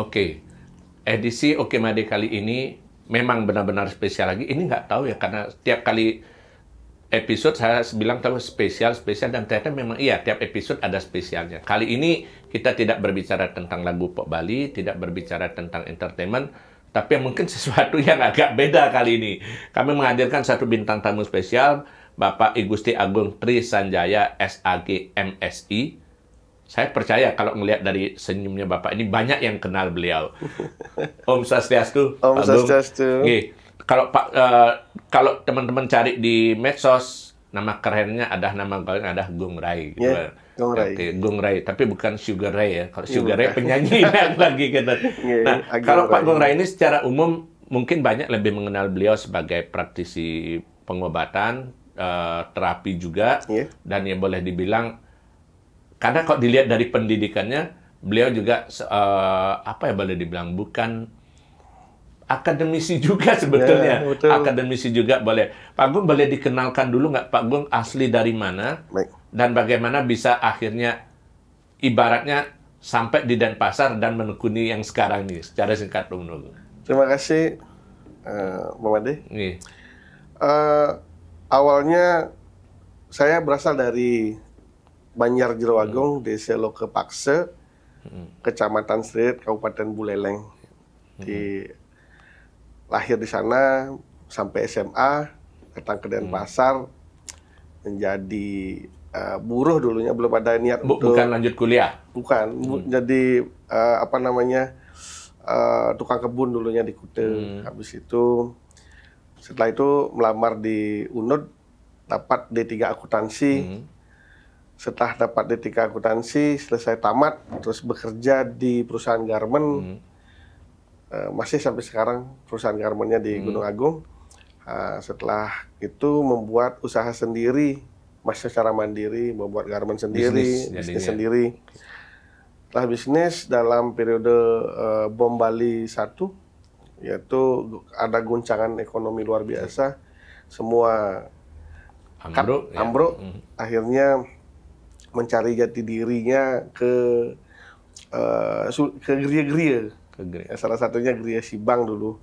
Oke, okay. edisi Oke Made kali ini memang benar-benar spesial lagi. Ini nggak tahu ya karena tiap kali episode saya bilang tahu spesial spesial dan ternyata memang iya tiap episode ada spesialnya. Kali ini kita tidak berbicara tentang lagu pop Bali, tidak berbicara tentang entertainment, tapi mungkin sesuatu yang agak beda kali ini. Kami menghadirkan satu bintang tamu spesial Bapak Igusti Agung Tri Sanjaya SAG MSI saya percaya kalau melihat dari senyumnya Bapak ini banyak yang kenal beliau. Om tuh. Om tuh. Oke, Kalau Pak uh, kalau teman-teman cari di medsos nama kerennya ada nama kalian ada Gung Rai ya, gitu. Yeah. Gung Rai. Okay, Gung Rai, tapi bukan Sugar Ray ya. Kalau iya, Sugar Ray penyanyi yang lagi gitu. Iya, nah, kalau Pak Gung Rai ini secara umum mungkin banyak lebih mengenal beliau sebagai praktisi pengobatan, eh, terapi juga, iya. dan yang boleh dibilang karena kok dilihat dari pendidikannya, beliau juga uh, apa ya boleh dibilang bukan akademisi juga sebetulnya. Ya, betul. akademisi juga boleh. Pak Gung boleh dikenalkan dulu nggak Pak Gung asli dari mana? Baik. Dan bagaimana bisa akhirnya ibaratnya sampai di Denpasar dan menekuni yang sekarang ini secara singkat Pak Gung. Terima kasih uh, eh, Made Nih, iya. eh, Uh, awalnya saya berasal dari Banjar Jeroagong, hmm. Desa Lokepakse, hmm. Kecamatan Seret, Kabupaten Buleleng. Hmm. Di lahir di sana sampai SMA, datang ke hmm. Denpasar hmm. menjadi uh, buruh dulunya belum ada niat Bu, untuk bukan lanjut kuliah. Bukan, hmm. jadi uh, apa namanya? Uh, tukang kebun dulunya di Kute. Hmm. Habis itu setelah itu melamar di UNUD dapat D3 akuntansi. Hmm setelah dapat D3 akuntansi selesai tamat terus bekerja di perusahaan garmen. hmm. uh, masih sampai sekarang perusahaan garmentnya di hmm. Gunung Agung uh, setelah itu membuat usaha sendiri masih secara mandiri membuat garmen sendiri bisnis, bisnis sendiri setelah bisnis dalam periode uh, bom Bali satu yaitu ada guncangan ekonomi luar biasa semua ambruk, ya. ambruk hmm. akhirnya mencari jati dirinya ke uh, ke geria-geria. geria. Ya, salah satunya geria Sibang dulu.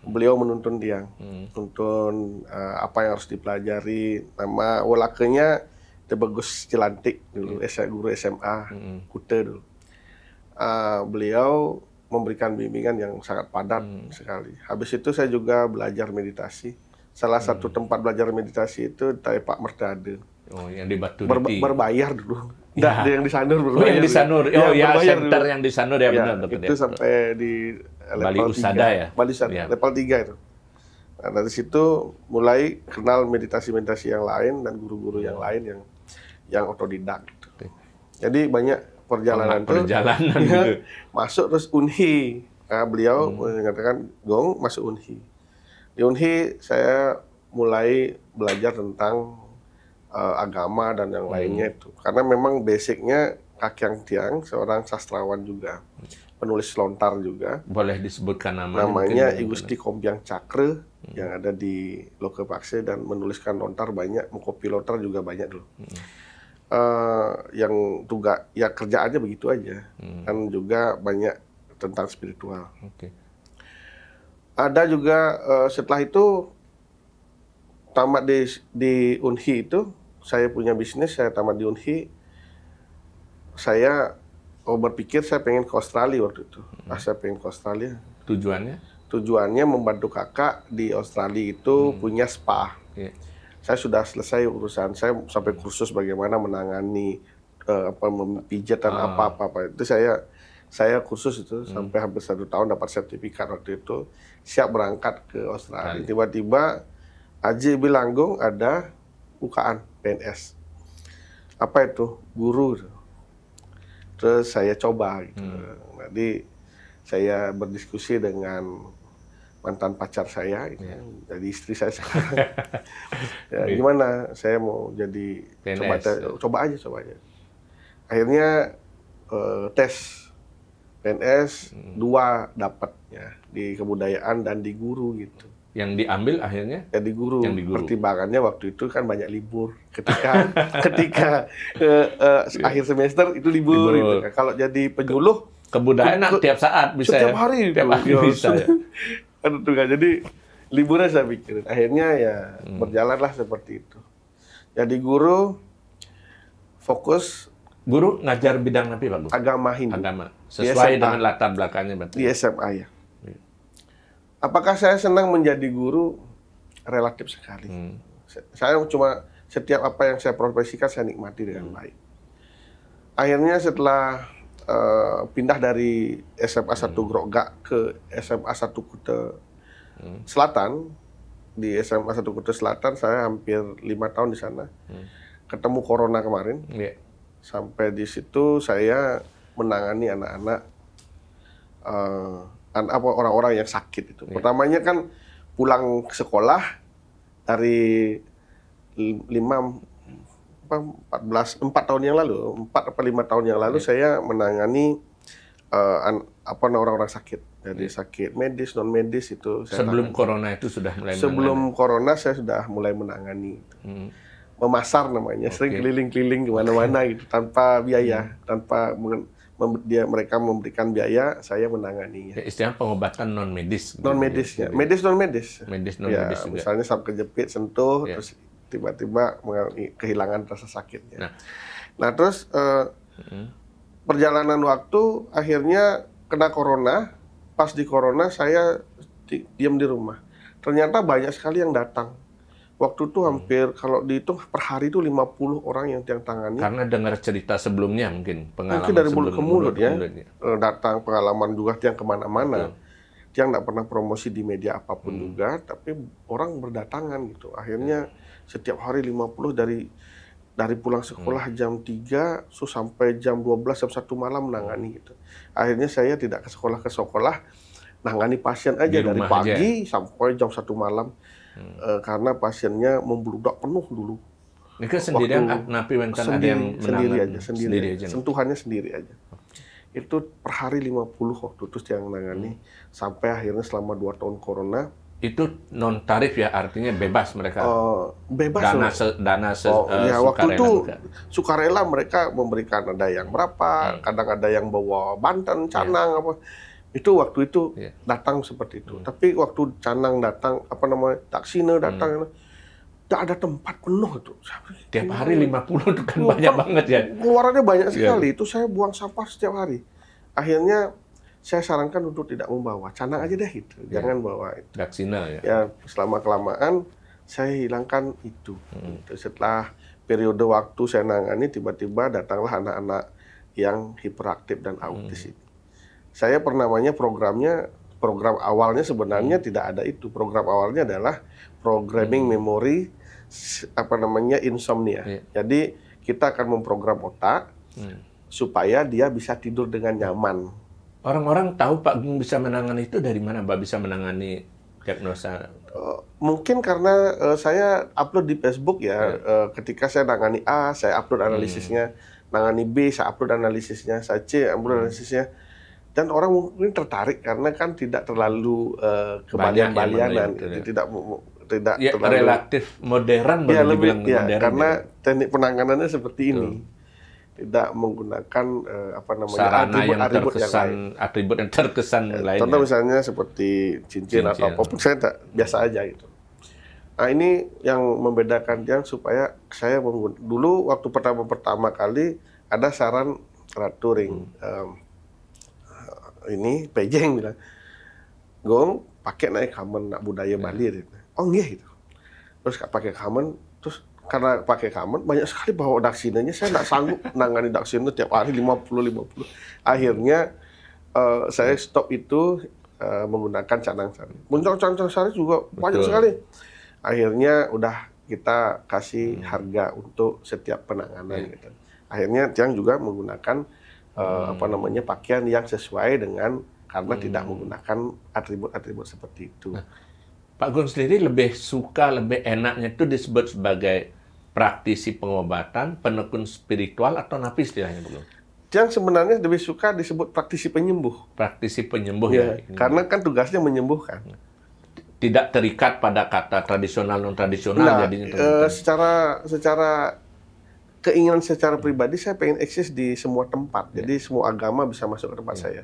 Beliau menuntun dia, hmm. menuntun uh, eh, apa yang harus dipelajari. Nama walakenya Tebagus Cilantik dulu, hmm. guru SMA hmm. Kute dulu. Uh, beliau memberikan bimbingan yang sangat padat hmm. sekali. Habis itu saya juga belajar meditasi. Salah hmm. satu tempat belajar meditasi itu dari Pak Merdade. Oh, yang di Batu Ber Diti. Berbayar dulu. Enggak, iya. ya. yang di Sanur berbayar. Oh, yang di Sanur. Oh, ya, ya center dulu. yang di Sanur ya, ya benar. Itu ya. sampai di level Bali 3. Usada ya? Bali Usada, ya. level 3 itu. Nah, dari situ mulai kenal meditasi-meditasi yang lain dan guru-guru yang iya. lain yang yang otodidak. Gitu. Jadi banyak perjalanan, itu. tuh. Perjalanan ya, Masuk terus Unhi. Nah, beliau hmm. mengatakan Gong masuk Unhi. Di Unhi saya mulai belajar tentang uh, agama dan yang hmm. lainnya itu. Karena memang basicnya Kakyang Tiang seorang sastrawan juga, penulis lontar juga. Boleh disebutkan namanya? Namanya Igusti Kombiang Cakre hmm. yang ada di Loke Pakse dan menuliskan lontar banyak, mengkopi lontar juga banyak dulu. Hmm. Uh, yang tugas ya kerjaannya begitu aja hmm. kan juga banyak tentang spiritual. Okay. Ada juga uh, setelah itu tamat di di Unhi itu saya punya bisnis, saya tamat di Unhi, saya oh, berpikir saya pengen ke Australia waktu itu. Hmm. Ah, saya pengen ke Australia. Tujuannya? Tujuannya membantu kakak di Australia itu hmm. punya spa. Yeah. Saya sudah selesai urusan saya sampai kursus bagaimana menangani uh, apa pijatan dan apa ah. apa apa itu saya saya kursus itu hmm. sampai hampir satu tahun dapat sertifikat waktu itu siap berangkat ke Australia. Tiba-tiba Aji bilanggung ada bukaan PNS apa itu guru gitu. terus saya coba gitu hmm. jadi saya berdiskusi dengan mantan pacar saya gitu. yeah. jadi istri saya sekarang ya, iya. gimana saya mau jadi PNS, coba coba aja coba aja akhirnya eh, tes PNS hmm. dua ya di kebudayaan dan di guru gitu yang diambil akhirnya yang di guru. Yang di guru. Pertimbangannya waktu itu kan banyak libur. Ketika ketika uh, eh, uh, eh, yeah. akhir semester itu libur. Gitu libur. Itu. Kan. Kalau jadi penyuluh kebudayaan ke, tiap saat bisa. Setiap ya. hari. Tiap gitu. hari ya. bisa. Ya. itu kan. jadi liburnya saya pikirin. Akhirnya ya hmm. berjalanlah seperti itu. Jadi guru fokus guru ngajar bidang apa Pak? Agama Hindu. Agama. Sesuai dengan latar belakangnya berarti. Di SMA ya. Apakah saya senang menjadi guru? Relatif sekali. Hmm. Saya cuma setiap apa yang saya profesikan saya nikmati dengan hmm. baik. Akhirnya setelah uh, pindah dari SMA 1 hmm. Grogak ke SMA 1 Kute hmm. Selatan, di SMA 1 Kute Selatan saya hampir lima tahun di sana. Hmm. Ketemu corona kemarin. Yeah. Sampai di situ saya menangani anak-anak eh, apa orang-orang yang sakit itu. Yeah. Pertamanya kan pulang sekolah dari lima apa 14 4 tahun yang lalu, 4 apa 5 tahun yang lalu yeah. saya menangani uh, an, apa orang-orang sakit. Jadi yeah. sakit medis, non medis itu Sebelum tangani. corona itu sudah mulai Sebelum menangani. corona saya sudah mulai menangani. Hmm. Memasar namanya, okay. sering keliling-keliling kemana mana gitu tanpa biaya, hmm. tanpa dia mereka memberikan biaya, saya menangani. Ya, istilah pengobatan non gitu. medis. Non medisnya, medis ya, non medis. Medis non medis. Misalnya sampai kejepit, sentuh, ya. terus tiba-tiba kehilangan rasa sakitnya. Nah, nah terus eh, hmm. perjalanan waktu akhirnya kena corona. Pas di corona saya di, diam di rumah. Ternyata banyak sekali yang datang Waktu itu hmm. hampir hmm. kalau dihitung per hari itu 50 orang yang tiang tangani. Karena dengar cerita sebelumnya mungkin pengalaman mungkin dari mulut ke mulut, ya. Mulut, ya. Eh, datang pengalaman juga tiang kemana-mana. Tiang nggak pernah promosi di media apapun hmm. juga, tapi orang berdatangan gitu. Akhirnya setiap hari 50 dari dari pulang sekolah hmm. jam 3 so sampai jam 12 jam 1 malam menangani gitu. Akhirnya saya tidak ke sekolah ke sekolah nangani pasien aja dari pagi aja. sampai jam 1 malam hmm. uh, karena pasiennya membludak penuh dulu. Ini kan sendirian ah, napi mentan sendiri, sendiri aja, sendiri, sendiri aja. Sentuhannya sendiri aja. Itu per hari 50 waktu itu yang nangani hmm. sampai akhirnya selama 2 tahun corona itu non tarif ya artinya bebas mereka uh, bebas dana se, dana se, oh, uh, ya, waktu itu juga. sukarela mereka memberikan ada yang berapa hmm. kadang ada yang bawa banten canang yeah. apa itu waktu itu yeah. datang seperti itu. Mm. Tapi waktu Canang datang, apa namanya, Taksina datang, mm. tidak ada tempat penuh itu. Tiap hari 50 itu kan banyak banget ya. Keluarannya banyak iya. sekali. Yeah. Itu saya buang sampah setiap hari. Akhirnya saya sarankan untuk tidak membawa. Canang aja deh itu. Yeah. Jangan bawa itu. Taksina ya. Ya, selama-kelamaan saya hilangkan itu. Hmm. Gitu. Setelah periode waktu saya nangani, tiba-tiba datanglah anak-anak yang hiperaktif dan hmm. autis mm. itu saya pernah pernamanya programnya program awalnya sebenarnya hmm. tidak ada itu. Program awalnya adalah programming hmm. memory apa namanya insomnia. Yeah. Jadi kita akan memprogram otak hmm. supaya dia bisa tidur dengan nyaman. Orang-orang tahu Pak Gung bisa menangani itu dari mana Mbak bisa menangani diagnosa? Eh, mungkin karena eh, saya upload di Facebook ya, yeah. Iya. ketika saya tangani A, saya upload analisisnya, hmm. nangani B, saya upload analisisnya, saya C, upload hmm. analisisnya dan orang mungkin tertarik karena kan tidak terlalu uh, eh, kebalian-balianan, ya, tidak tidak ya, terlalu relatif modern ya, lebih ya, modern karena ya. teknik penanganannya seperti ini ini tidak menggunakan uh, apa namanya Sarana atribut, yang atribut terkesan yang lain. atribut yang terkesan ya, lainnya. Contoh misalnya seperti cincin, cincin. atau apapun saya tak, biasa aja gitu. Nah ini yang membedakan dia supaya saya menggun dulu waktu pertama pertama kali ada saran rat touring. Hmm. Um, ini pejeng bilang gong pakai naik kamen nak budaya iya. Bali ya. oh nggih itu. terus pakai kamen terus karena pakai kamen banyak sekali bawa daksinanya saya nggak sanggup nangani daksin itu tiap hari 50 50 akhirnya uh, saya iya. stop itu uh, menggunakan canang sari muncul canang sari juga Betul. banyak sekali akhirnya udah kita kasih hmm. harga untuk setiap penanganan hmm. gitu akhirnya Tiang juga menggunakan Eh, hmm. apa namanya pakaian yang sesuai dengan karena hmm. tidak menggunakan atribut-atribut seperti itu. Nah, Pak Gun sendiri lebih suka lebih enaknya itu disebut sebagai praktisi pengobatan, penekun spiritual atau napi istilahnya belum. Yang sebenarnya lebih suka disebut praktisi penyembuh. Praktisi penyembuh ya. ya karena kan tugasnya menyembuhkan. Nah, tidak terikat pada kata tradisional non tradisional nah, jadinya. Eh, secara secara keinginan secara pribadi saya pengen eksis di semua tempat. Ya. Jadi semua agama bisa masuk ke tempat yeah. saya.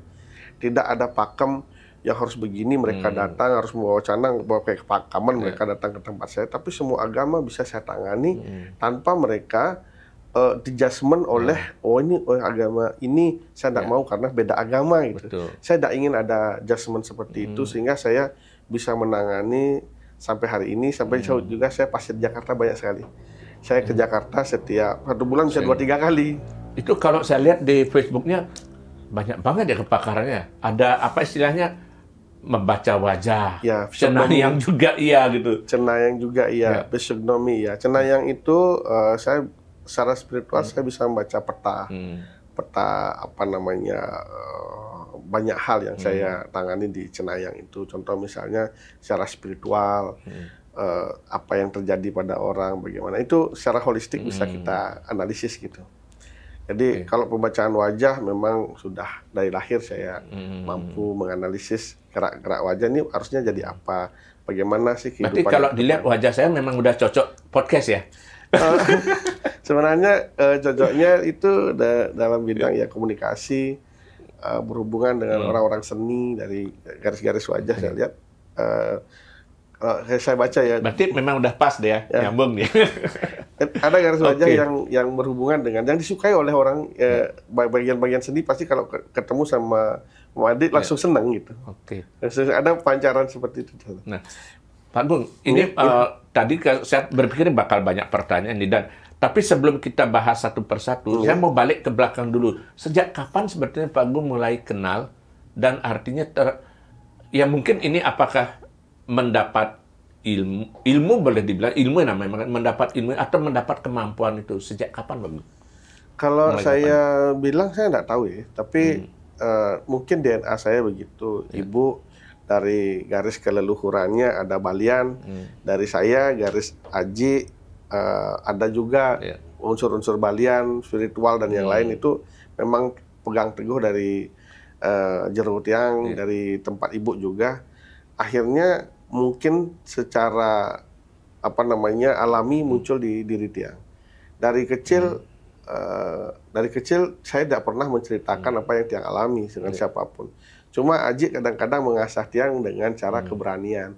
Tidak ada pakem yang harus begini mereka hmm. datang harus membawa canang bawa kayak pakaman yeah. mereka datang ke tempat saya tapi semua agama bisa saya tangani hmm. tanpa mereka uh, oleh yeah. oh ini oh, agama ini saya tidak yeah. mau karena beda agama gitu Betul. saya tidak ingin ada jasmen seperti hmm. itu sehingga saya bisa menangani sampai hari ini sampai hmm. juga saya pasir Jakarta banyak sekali saya ke Jakarta setiap satu bulan bisa dua tiga kali. Itu kalau saya lihat di Facebooknya banyak banget ya kepakarannya. Ada apa istilahnya membaca wajah. Ya, cenayang juga iya gitu. Cenayang juga iya, ya. ya. Cenayang itu uh, saya secara spiritual hmm. saya bisa membaca peta. Hmm. Peta apa namanya uh, banyak hal yang hmm. saya tangani di Cenayang itu. Contoh misalnya secara spiritual, hmm uh, apa yang terjadi pada orang bagaimana itu secara holistik hmm. bisa kita analisis gitu. Jadi okay. kalau pembacaan wajah memang sudah dari lahir saya hmm. mampu menganalisis gerak-gerak wajah ini harusnya jadi apa, bagaimana sih kehidupan. Berarti kalau dilihat wajah saya memang udah cocok podcast ya. Eh, sebenarnya uh, cocoknya itu da dalam bidang ya komunikasi uh, berhubungan dengan hmm. orang-orang hmm. seni dari garis-garis wajah saya lihat uh, Oh, saya baca ya. Berarti memang udah pas deh ya, ya. nyambung nih. Ada garis wajah yang yang berhubungan dengan yang disukai oleh orang ya, ya. bagian-bagian seni pasti kalau ketemu sama ya. langsung seneng senang gitu. Oke. Okay. Ya, ada pancaran seperti itu. Nah, Pak Bung, ini ya. uh, tadi saya berpikir bakal banyak pertanyaan nih dan tapi sebelum kita bahas satu persatu, ya. saya mau balik ke belakang dulu. Sejak kapan sebetulnya Pak Bung mulai kenal dan artinya ter, ya mungkin ini apakah mendapat ilmu ilmu boleh dibilang ilmu yang namanya mendapat ilmu atau mendapat kemampuan itu sejak kapan bang? Kalau Mulai saya kapan? bilang saya nggak tahu ya, tapi hmm. uh, mungkin DNA saya begitu. Ya. Ibu dari garis keleluhurannya ada Balian, hmm. dari saya garis Aji uh, ada juga ya. unsur-unsur Balian, spiritual dan hmm. yang lain itu memang pegang teguh dari uh, jeruk tiang, ya. dari tempat ibu juga. Akhirnya mungkin secara apa namanya alami muncul di diri dia. Dari kecil hmm. uh, dari kecil saya tidak pernah menceritakan hmm. apa yang Tiang alami dengan hmm. siapapun. Cuma Aji kadang-kadang mengasah Tiang dengan cara hmm. keberanian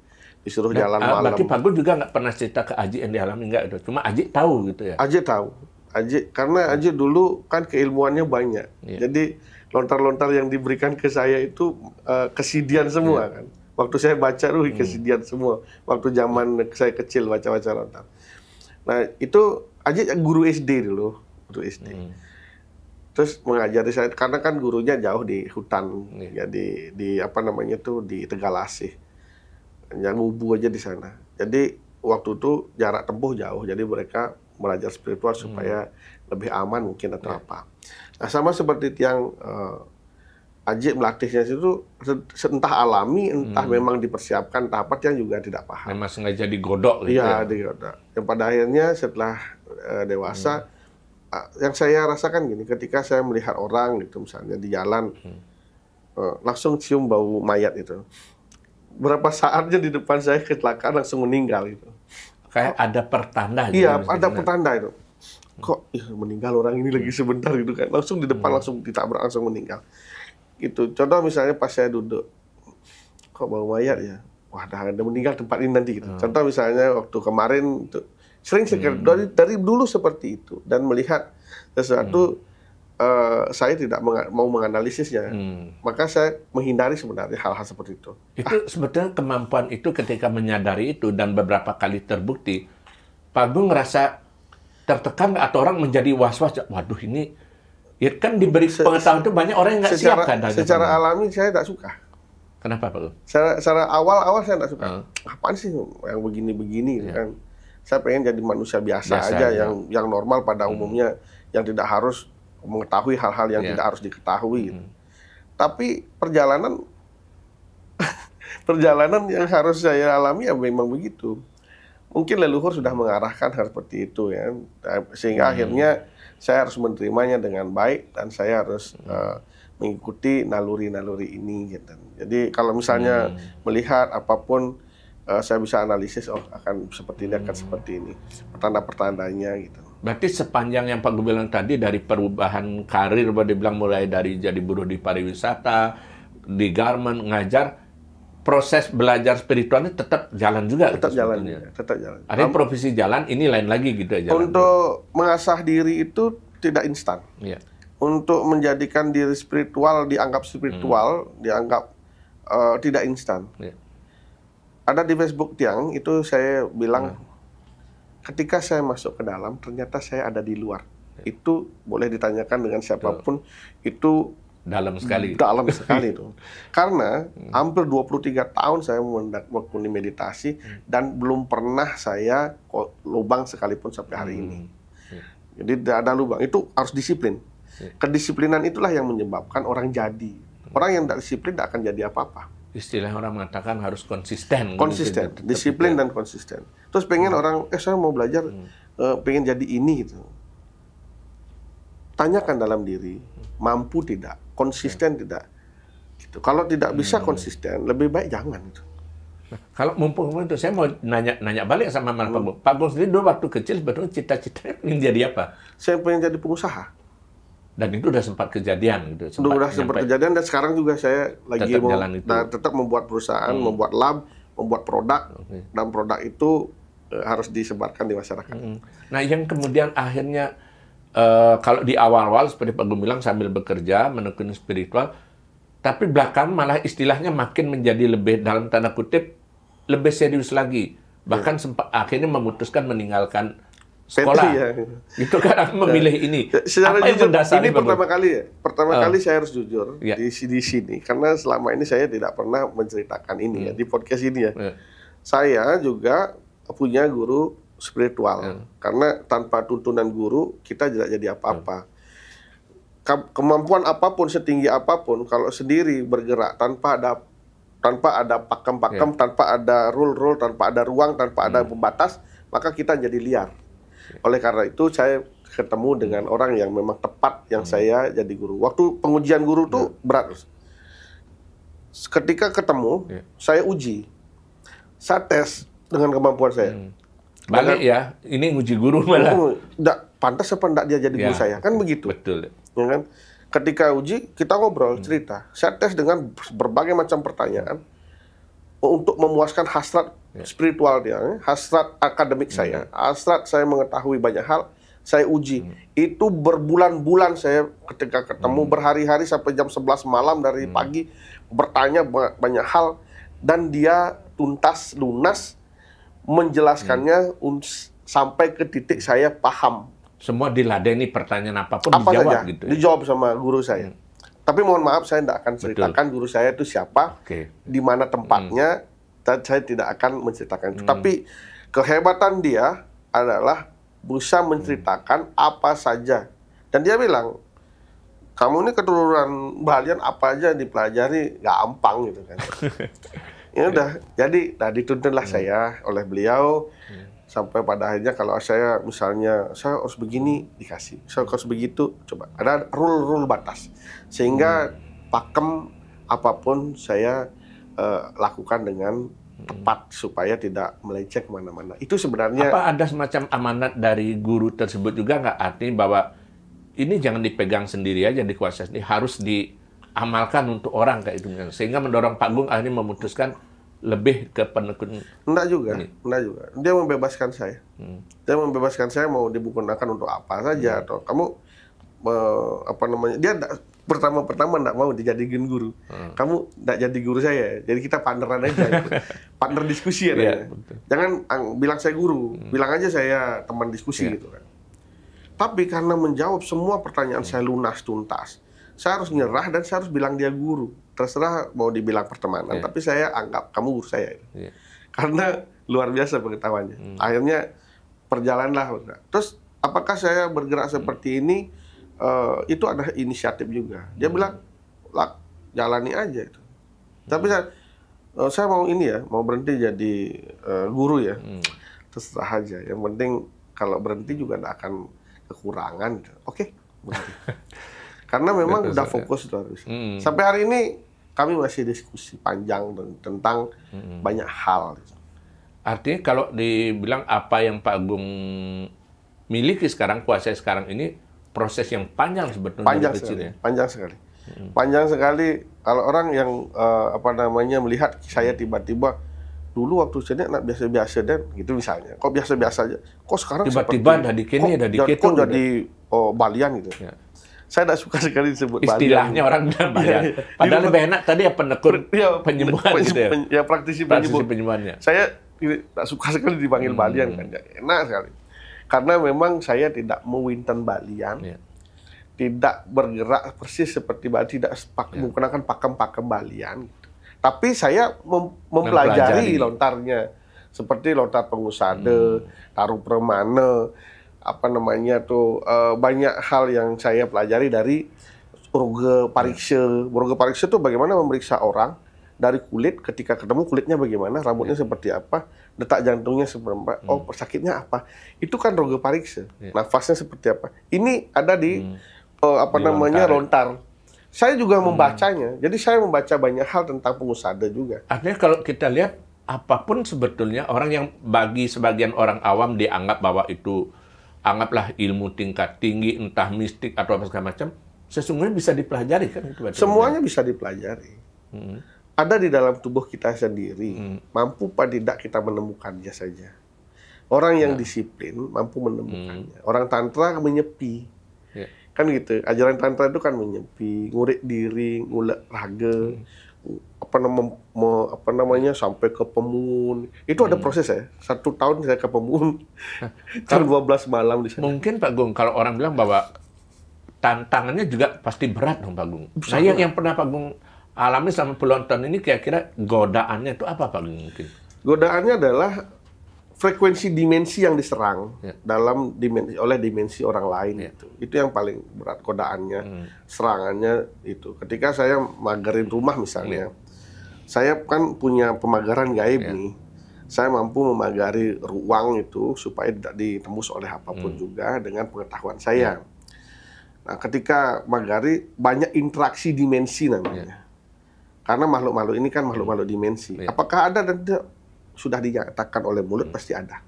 disuruh nah, jalan ah, malam. Berarti Pak Gun juga nggak pernah cerita ke Aji yang dialami nggak itu. Cuma Aji tahu gitu ya. Aji tahu. Aji karena hmm. Aji dulu kan keilmuannya banyak. Yeah. Jadi lontar-lontar yang diberikan ke saya itu uh, kesidian semua yeah. kan. Waktu saya baca tuh hmm. kesedihan semua. Waktu zaman saya kecil baca-baca lontar. Nah itu aja guru SD dulu, guru SD. Hmm. Terus di saya karena kan gurunya jauh di hutan, hmm. ya di, di apa namanya tuh di Tegalasih. yang ngubu aja di sana. Jadi waktu itu jarak tempuh jauh, jadi mereka belajar spiritual hmm. supaya hmm. lebih aman mungkin atau hmm. apa. Nah sama seperti yang uh, eh, Ajib melatihnya itu entah alami, entah hmm. memang dipersiapkan tahapan yang juga tidak paham. Memang sengaja digodok gitu iya, ya. Iya, digodok. Yang pada akhirnya setelah uh, dewasa, hmm. yang saya rasakan gini, ketika saya melihat orang gitu misalnya di jalan, hmm. uh, langsung cium bau mayat itu. Berapa saatnya di depan saya kecelakaan langsung meninggal itu, Kayak oh, ada pertanda gitu. Iya, ada benar. pertanda itu kok ih, meninggal orang ini lagi hmm. sebentar gitu kan langsung di depan hmm. langsung ditabrak langsung meninggal gitu contoh misalnya pas saya duduk kok mau mayat ya wah dah ada meninggal tempat ini nanti gitu. Hmm. contoh misalnya waktu kemarin itu sering sekali hmm. dari, dari dulu seperti itu dan melihat sesuatu hmm. uh, saya tidak meng mau menganalisisnya hmm. maka saya menghindari sebenarnya hal-hal seperti itu itu ah. sebetulnya kemampuan itu ketika menyadari itu dan beberapa kali terbukti Pak Agung ngerasa tertekan atau orang menjadi was-was waduh ini Ya kan diberi se pengetahuan itu banyak orang yang nggak siap kan. Secara kan? alami saya tak suka. Kenapa Pak? Secara, secara awal-awal saya tak suka. Uh. Apaan sih yang begini-begini yeah. kan? Saya pengen jadi manusia biasa, biasa aja ya. yang yang normal pada hmm. umumnya, yang tidak harus mengetahui hal-hal yang yeah. tidak harus diketahui. Hmm. Tapi perjalanan perjalanan yang harus saya alami ya memang begitu mungkin leluhur sudah mengarahkan hal seperti itu ya sehingga hmm. akhirnya saya harus menerimanya dengan baik dan saya harus hmm. uh, mengikuti naluri-naluri ini gitu. Jadi kalau misalnya hmm. melihat apapun uh, saya bisa analisis oh akan seperti ini akan hmm. seperti ini pertanda-pertandanya gitu. Berarti sepanjang yang Pak Gubernur bilang tadi dari perubahan karir, dibilang mulai dari jadi buruh di pariwisata, di garment, ngajar, proses belajar spiritualnya tetap jalan juga. Tetap gitu, jalan, tetap jalan. Ada yang profesi jalan, ini lain lagi gitu aja. Ya, Untuk mengasah diri itu tidak instan. ya. Untuk menjadikan diri spiritual dianggap spiritual, hmm. dianggap uh, tidak instan. ya. Ada di Facebook Tiang itu saya bilang, hmm. ketika saya masuk ke dalam ternyata saya ada di luar. Iya. Itu boleh ditanyakan dengan siapapun. Betul. Itu dalam sekali. Dalam sekali itu. Karena hmm. hampir 23 tahun saya menekuni meditasi hmm. dan belum pernah saya lubang sekalipun sampai hari hmm. ini. Hmm. Jadi tidak ada lubang. Itu harus disiplin. Hmm. Kedisiplinan itulah yang menyebabkan orang jadi. Hmm. Orang yang tidak disiplin tidak akan jadi apa-apa. Istilah orang mengatakan harus konsisten. Gitu konsisten, gitu. disiplin ya. dan konsisten. Terus pengen hmm. orang, eh saya mau belajar, hmm. Eh, pengen jadi ini gitu. Tanyakan dalam diri, mampu tidak, konsisten tidak. Gitu. Kalau tidak bisa hmm. konsisten, lebih baik jangan. Gitu. Nah, kalau mumpung itu saya mau nanya nanya balik sama Mas Panggung. Pak Bung sendiri dulu waktu kecil sebetulnya cita-citanya ingin jadi apa? Saya pengen jadi pengusaha. Dan itu udah sempat kejadian gitu. Sempat udah sempat kejadian dan sekarang juga saya lagi tetap mau nah, tetap membuat perusahaan, hmm. membuat lab, membuat produk okay. dan produk itu eh, harus disebarkan di masyarakat. Hmm. Nah, yang kemudian akhirnya Eh, kalau di awal-awal seperti Pak Gum bilang sambil bekerja menekuni spiritual, tapi belakang malah istilahnya makin menjadi lebih dalam tanda kutip lebih serius lagi. Bahkan ya. sempat akhirnya memutuskan meninggalkan sekolah. ya. Gitu karena memilih nah, ini. Ya, secara Apa jujur, ini pertama kali ya. Pertama uh. kali saya harus jujur ya. di, di sini karena selama ini saya tidak pernah menceritakan ini ya, hmm. ya di podcast ini ya. ya. Saya juga punya guru spiritual. Hmm. Karena tanpa tuntunan guru kita tidak jadi apa-apa. Hmm. kemampuan apapun setinggi apapun kalau sendiri bergerak tanpa ada tanpa ada pakem-pakem, yeah. tanpa ada rule-rule, tanpa ada ruang, tanpa hmm. ada pembatas, maka kita jadi liar. Ya. Oleh karena itu saya ketemu dengan hmm. orang yang memang tepat yang hmm. saya jadi guru. Waktu pengujian guru tuh berat. Ketika ketemu, yeah. saya uji. Saya tes dengan kemampuan saya. Hmm Balik ya, ini nguji guru malah. Guru, enggak, pantas apa enggak dia jadi ya. guru saya? Kan begitu. Betul. Ya kan? Ketika uji, kita ngobrol, hmm. cerita. Saya tes dengan berbagai macam pertanyaan untuk memuaskan hasrat ya. spiritual dia, ya. hasrat akademik hmm. saya, hasrat saya mengetahui banyak hal, saya uji. Hmm. Itu berbulan-bulan saya ketika ketemu hmm. berhari-hari sampai jam 11 malam dari hmm. pagi bertanya banyak hal dan dia tuntas lunas menjelaskannya hmm. sampai ke titik saya paham. Semua diladeni pertanyaan apapun Apa dijawab saja, gitu. Ya? Dijawab sama guru saya. Hmm. Tapi mohon maaf saya tidak akan ceritakan Betul. guru saya itu siapa, okay. di mana tempatnya. Hmm. Saya tidak akan menceritakan Hmm. Tapi kehebatan dia adalah bisa menceritakan hmm. apa saja. Dan dia bilang, kamu ini keturunan Balian apa aja dipelajari gampang gitu kan. ya udah jadi nah dituntunlah hmm. saya oleh beliau hmm. sampai pada akhirnya kalau saya misalnya saya harus begini dikasih saya harus begitu coba ada rule rule batas sehingga hmm. pakem apapun saya uh, lakukan dengan hmm. tepat supaya tidak melecek mana-mana. Itu sebenarnya apa ada semacam amanat dari guru tersebut juga nggak artinya bahwa ini jangan dipegang sendiri aja dikuasai ini harus di amalkan untuk orang kayak itu sehingga mendorong Pak Gung akhirnya memutuskan lebih ke penekun enggak juga ini. enggak juga dia membebaskan saya hmm. dia membebaskan saya mau dibukunakan untuk apa saja hmm. atau kamu me, apa namanya dia enggak, pertama pertama enggak mau dijadikan guru hmm. kamu enggak jadi guru saya jadi kita partneran aja partner diskusi ya, ya jangan ang, bilang saya guru hmm. bilang aja saya teman diskusi ya. gitu kan tapi karena menjawab semua pertanyaan hmm. saya lunas tuntas saya harus nyerah dan saya harus bilang dia guru. Terserah mau dibilang pertemanan, yeah. tapi saya anggap kamu guru saya. Yeah. Karena luar biasa pengetahuannya. Mm. Akhirnya perjalanlah. Terus apakah saya bergerak seperti hmm. ini uh, itu ada inisiatif juga. Dia mm. bilang, "Lak, jalani aja itu." Hmm. Tapi saya uh, saya mau ini ya, mau berhenti jadi uh, guru ya. Mm. Terserah aja. Yang penting kalau berhenti juga tidak akan kekurangan. Gitu. Oke, okay, Karena memang udah ya. fokus itu harus. Hmm. Sampai hari ini kami masih diskusi panjang tentang hmm. banyak hal. Artinya kalau dibilang apa yang Pak Agung miliki sekarang, kuasai sekarang ini proses yang panjang sebetulnya panjang sekali, kecil ya. Panjang sekali. Hmm. Panjang sekali kalau orang yang uh, apa namanya melihat saya tiba-tiba dulu waktu saya anak biasa-biasa dan gitu misalnya. Kok biasa-biasa aja? Kok sekarang tiba-tiba ada di kini, ada di kok, kok jadi oh, balian gitu. Ya saya tidak suka sekali disebut istilahnya bayang. orang bilang bayang. Ya, ya. Padahal iya. lebih enak tadi ya penekun iya, gitu ya, penyembuhan pen, gitu ya. ya praktisi, praktisi penyembuh. penyembuhannya. Saya tidak suka sekali dipanggil hmm. balian kan, ya, enak sekali. Karena memang saya tidak mewinten balian, ya. tidak bergerak persis seperti balian, tidak pak, ya. menggunakan pakem-pakem balian. Gitu. Tapi saya mem mempelajari, mempelajari lontarnya, seperti lontar pengusade, hmm. taruh permane, apa namanya tuh uh, banyak hal yang saya pelajari dari Ruge Parikse. Ruge Parikse itu bagaimana memeriksa orang dari kulit ketika ketemu kulitnya bagaimana, rambutnya yeah. seperti apa, detak jantungnya seberapa, hmm. oh sakitnya apa. Itu kan Roge Parikse. Yeah. Nafasnya seperti apa. Ini ada di hmm. uh, apa di namanya ya? lontar. Saya juga hmm. membacanya. Jadi saya membaca banyak hal tentang pengusaha juga. Artinya kalau kita lihat apapun sebetulnya orang yang bagi sebagian orang awam dianggap bahwa itu anggaplah ilmu tingkat tinggi, entah mistik atau apa segala macam, sesungguhnya bisa dipelajari kan? Semuanya bisa dipelajari. Hmm. Ada di dalam tubuh kita sendiri, hmm. mampu pak tidak kita menemukannya saja. Orang yang ya. disiplin mampu menemukannya. Hmm. Orang tantra menyepi. Ya. Kan gitu. Ajaran tantra itu kan menyepi, ngurik diri, ngulek raga. Hmm apa nama apa namanya sampai ke Pemun. Itu hmm. ada proses ya. Satu tahun saya ke Pemun. Jam belas malam di sana. Mungkin Pak Gung kalau orang bilang bahwa tantangannya juga pasti berat dong Pak Gung. Bisa saya yang pernah Pak Gung alami sama penonton ini kira-kira godaannya itu apa Pak Gung mungkin? Godaannya adalah frekuensi dimensi yang diserang yeah. dalam dimensi oleh dimensi orang lain yeah. itu itu yang paling berat kodaannya mm. serangannya itu ketika saya magarin rumah misalnya yeah. saya kan punya pemagaran gaib yeah. nih saya mampu memagari ruang itu supaya tidak ditembus oleh apapun mm. juga dengan pengetahuan saya yeah. nah ketika magari banyak interaksi dimensi namanya yeah. karena makhluk-makhluk ini kan makhluk-makhluk dimensi yeah. apakah ada dan tidak sudah dinyatakan oleh mulut hmm. pasti ada.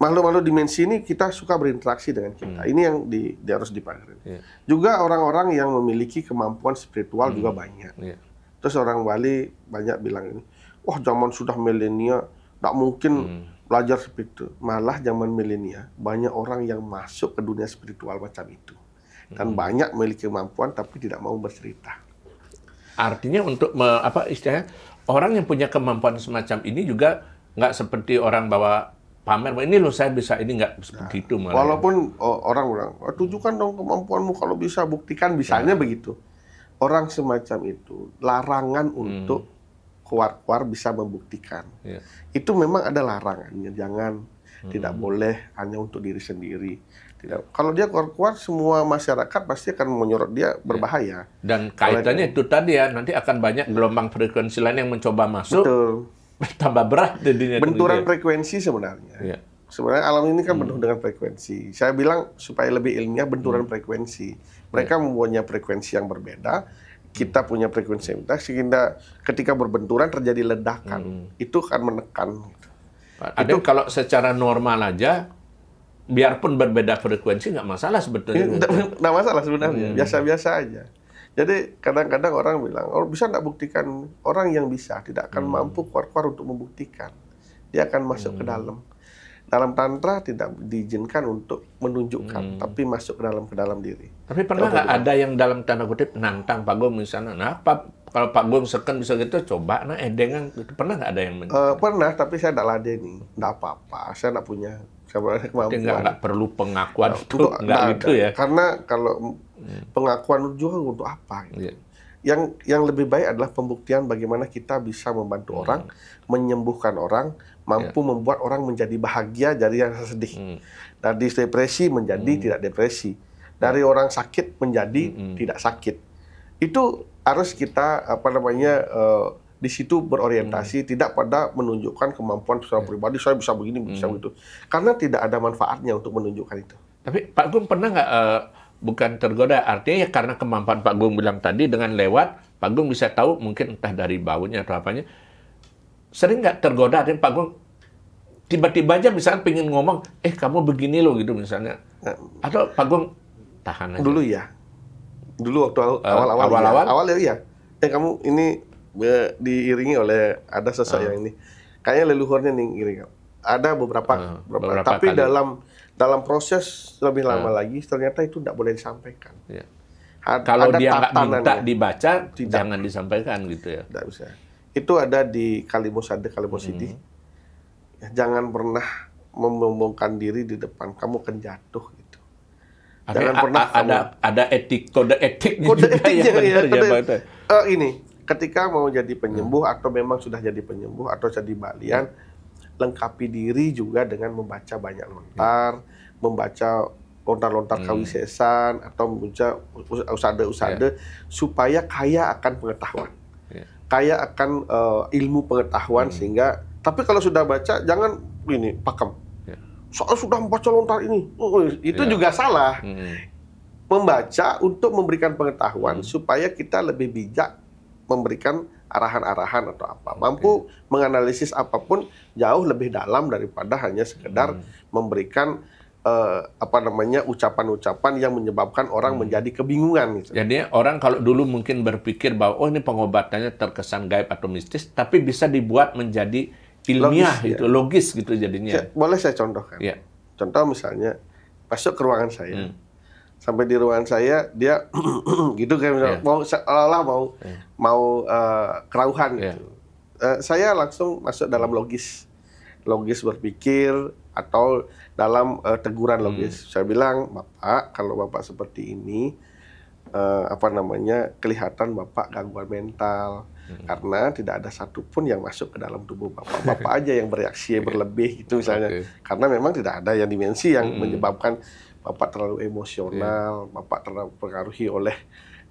malu makhluk yeah. dimensi ini kita suka berinteraksi dengan kita. Hmm. Ini yang di, di harus dipahami. Iya. Yeah. Juga orang-orang yang memiliki kemampuan spiritual hmm. juga banyak. Yeah. Terus orang Bali banyak bilang ini, wah oh, zaman sudah milenial, tak mungkin hmm. belajar seperti itu. Malah zaman milenial banyak orang yang masuk ke dunia spiritual macam itu dan hmm. banyak memiliki kemampuan tapi tidak mau bercerita. Artinya untuk me, apa istilahnya orang yang punya kemampuan semacam ini juga nggak seperti orang bawa pamer ini loh saya bisa ini nggak seperti nah, itu malah. walaupun oh, orang orang oh, tunjukkan dong kemampuanmu kalau bisa buktikan bisanya nah. begitu orang semacam itu larangan hmm. untuk keluar kuar bisa membuktikan ya. itu memang ada larangannya jangan hmm. tidak boleh hanya untuk diri sendiri tidak. Ya, kalau dia kuat-kuat, semua masyarakat pasti akan menyorot dia ya. berbahaya. Dan kaitannya itu tadi ya, nanti akan banyak gelombang frekuensi lain yang mencoba masuk. Betul. Tambah berat jadinya. Benturan frekuensi sebenarnya. Ya. Sebenarnya alam ini kan hmm. penuh dengan frekuensi. Saya bilang supaya lebih ilmiah benturan hmm. frekuensi. Ya. Mereka ya. mempunyai frekuensi yang berbeda kita hmm. punya frekuensi yang sehingga ketika berbenturan terjadi ledakan hmm. itu akan menekan. Ada kalau secara normal aja biarpun berbeda frekuensi nggak masalah sebetulnya. Nggak masalah sebenarnya, hmm. biasa-biasa aja. Jadi kadang-kadang orang bilang, oh bisa nggak buktikan orang yang bisa tidak akan hmm. mampu keluar-keluar untuk membuktikan, dia akan masuk hmm. ke dalam. Dalam tantra tidak diizinkan untuk menunjukkan, hmm. tapi masuk ke dalam ke dalam diri. Tapi pernah nggak ada yang dalam tanda kutip nantang Pak Gom misalnya, nah Pak kalau Pak Gom seken bisa gitu, coba nah eh dengan pernah nggak ada yang? uh, pernah, tapi saya nggak ladeni, nggak apa-apa, saya nggak punya kemampuan. Nggak, nggak perlu pengakuan nah, itu, nggak, nggak gitu ya. Karena kalau hmm. pengakuan juga untuk apa? Gitu. Yeah. Yang yang lebih baik adalah pembuktian bagaimana kita bisa membantu hmm. orang, menyembuhkan orang, mampu yeah. membuat orang menjadi bahagia dari yang sedih, hmm. dari depresi menjadi hmm. tidak depresi, hmm. dari orang sakit menjadi hmm. tidak sakit. Itu harus kita apa namanya uh, di situ berorientasi hmm. tidak pada menunjukkan kemampuan secara hmm. pribadi saya bisa begini bisa hmm. begitu karena tidak ada manfaatnya untuk menunjukkan itu tapi Pak Gung pernah nggak uh, bukan tergoda artinya ya karena kemampuan Pak Gung bilang tadi dengan lewat Pak Gung bisa tahu mungkin entah dari baunya atau apanya sering nggak tergoda artinya Pak Gung tiba-tiba aja misalnya pengen ngomong eh kamu begini loh gitu misalnya atau Pak Gung tahan aja dulu ya dulu waktu eh, awal-awal iya. awal-awal ya, awal ya, ya. eh kamu ini diiringi oleh ada sosok uh. yang ah. ini. Kayaknya leluhurnya nih ngiring. Ada beberapa, uh, beberapa, beberapa tapi kali. dalam dalam proses lebih lama uh. lagi ternyata itu tidak boleh disampaikan. Yeah. Ada Kalau ada dia nggak minta dibaca, tidak. jangan disampaikan gitu ya. Tidak bisa. Itu ada di Kalimus ada Kalimos hmm. Ya, jangan pernah membombongkan diri di depan kamu akan jatuh gitu. Jangan pernah ada kamu, ada etik kode etik kode ya, etiknya ya, kode, ya, kode, uh, eh, ini ketika mau jadi penyembuh hmm. atau memang sudah jadi penyembuh atau jadi balian lengkapi diri juga dengan membaca banyak lontar, hmm. membaca lontar-lontar hmm. kawisesan atau membaca usada-usada ya. yeah. supaya kaya akan pengetahuan. Yeah. Kaya akan uh, ilmu pengetahuan hmm. sehingga tapi kalau sudah baca jangan ini pakem. Yeah. Soal sudah membaca lontar ini, oh, oh itu yeah. juga salah. Hmm membaca untuk memberikan pengetahuan hmm. supaya kita lebih bijak memberikan arahan-arahan atau apa. Mampu menganalisis apapun jauh lebih dalam daripada hanya sekedar hmm. memberikan uh, apa namanya ucapan-ucapan yang menyebabkan orang hmm. menjadi kebingungan. Gitu. Jadi orang kalau dulu mungkin berpikir bahwa oh ini pengobatannya terkesan gaib atau mistis, tapi bisa dibuat menjadi ilmiah logis, gitu, ya. logis gitu jadinya. boleh saya contohkan? Ya. Contoh misalnya masuk ke ruangan saya, hmm sampai di ruangan saya dia gitu kayak yeah. Iya. mau seolah mau yeah. mau uh, kerauhan yeah. gitu. Uh, saya langsung masuk dalam logis, logis berpikir atau dalam uh, teguran hmm. logis. Hmm. Saya bilang, bapak kalau bapak seperti ini uh, apa namanya kelihatan bapak gangguan mental hmm. karena tidak ada satupun yang masuk ke dalam tubuh bapak bapak aja yang bereaksi iya. berlebih gitu misalnya okay. karena memang tidak ada yang dimensi yang hmm. menyebabkan bapak terlalu emosional, yeah. bapak terlalu pengaruhi oleh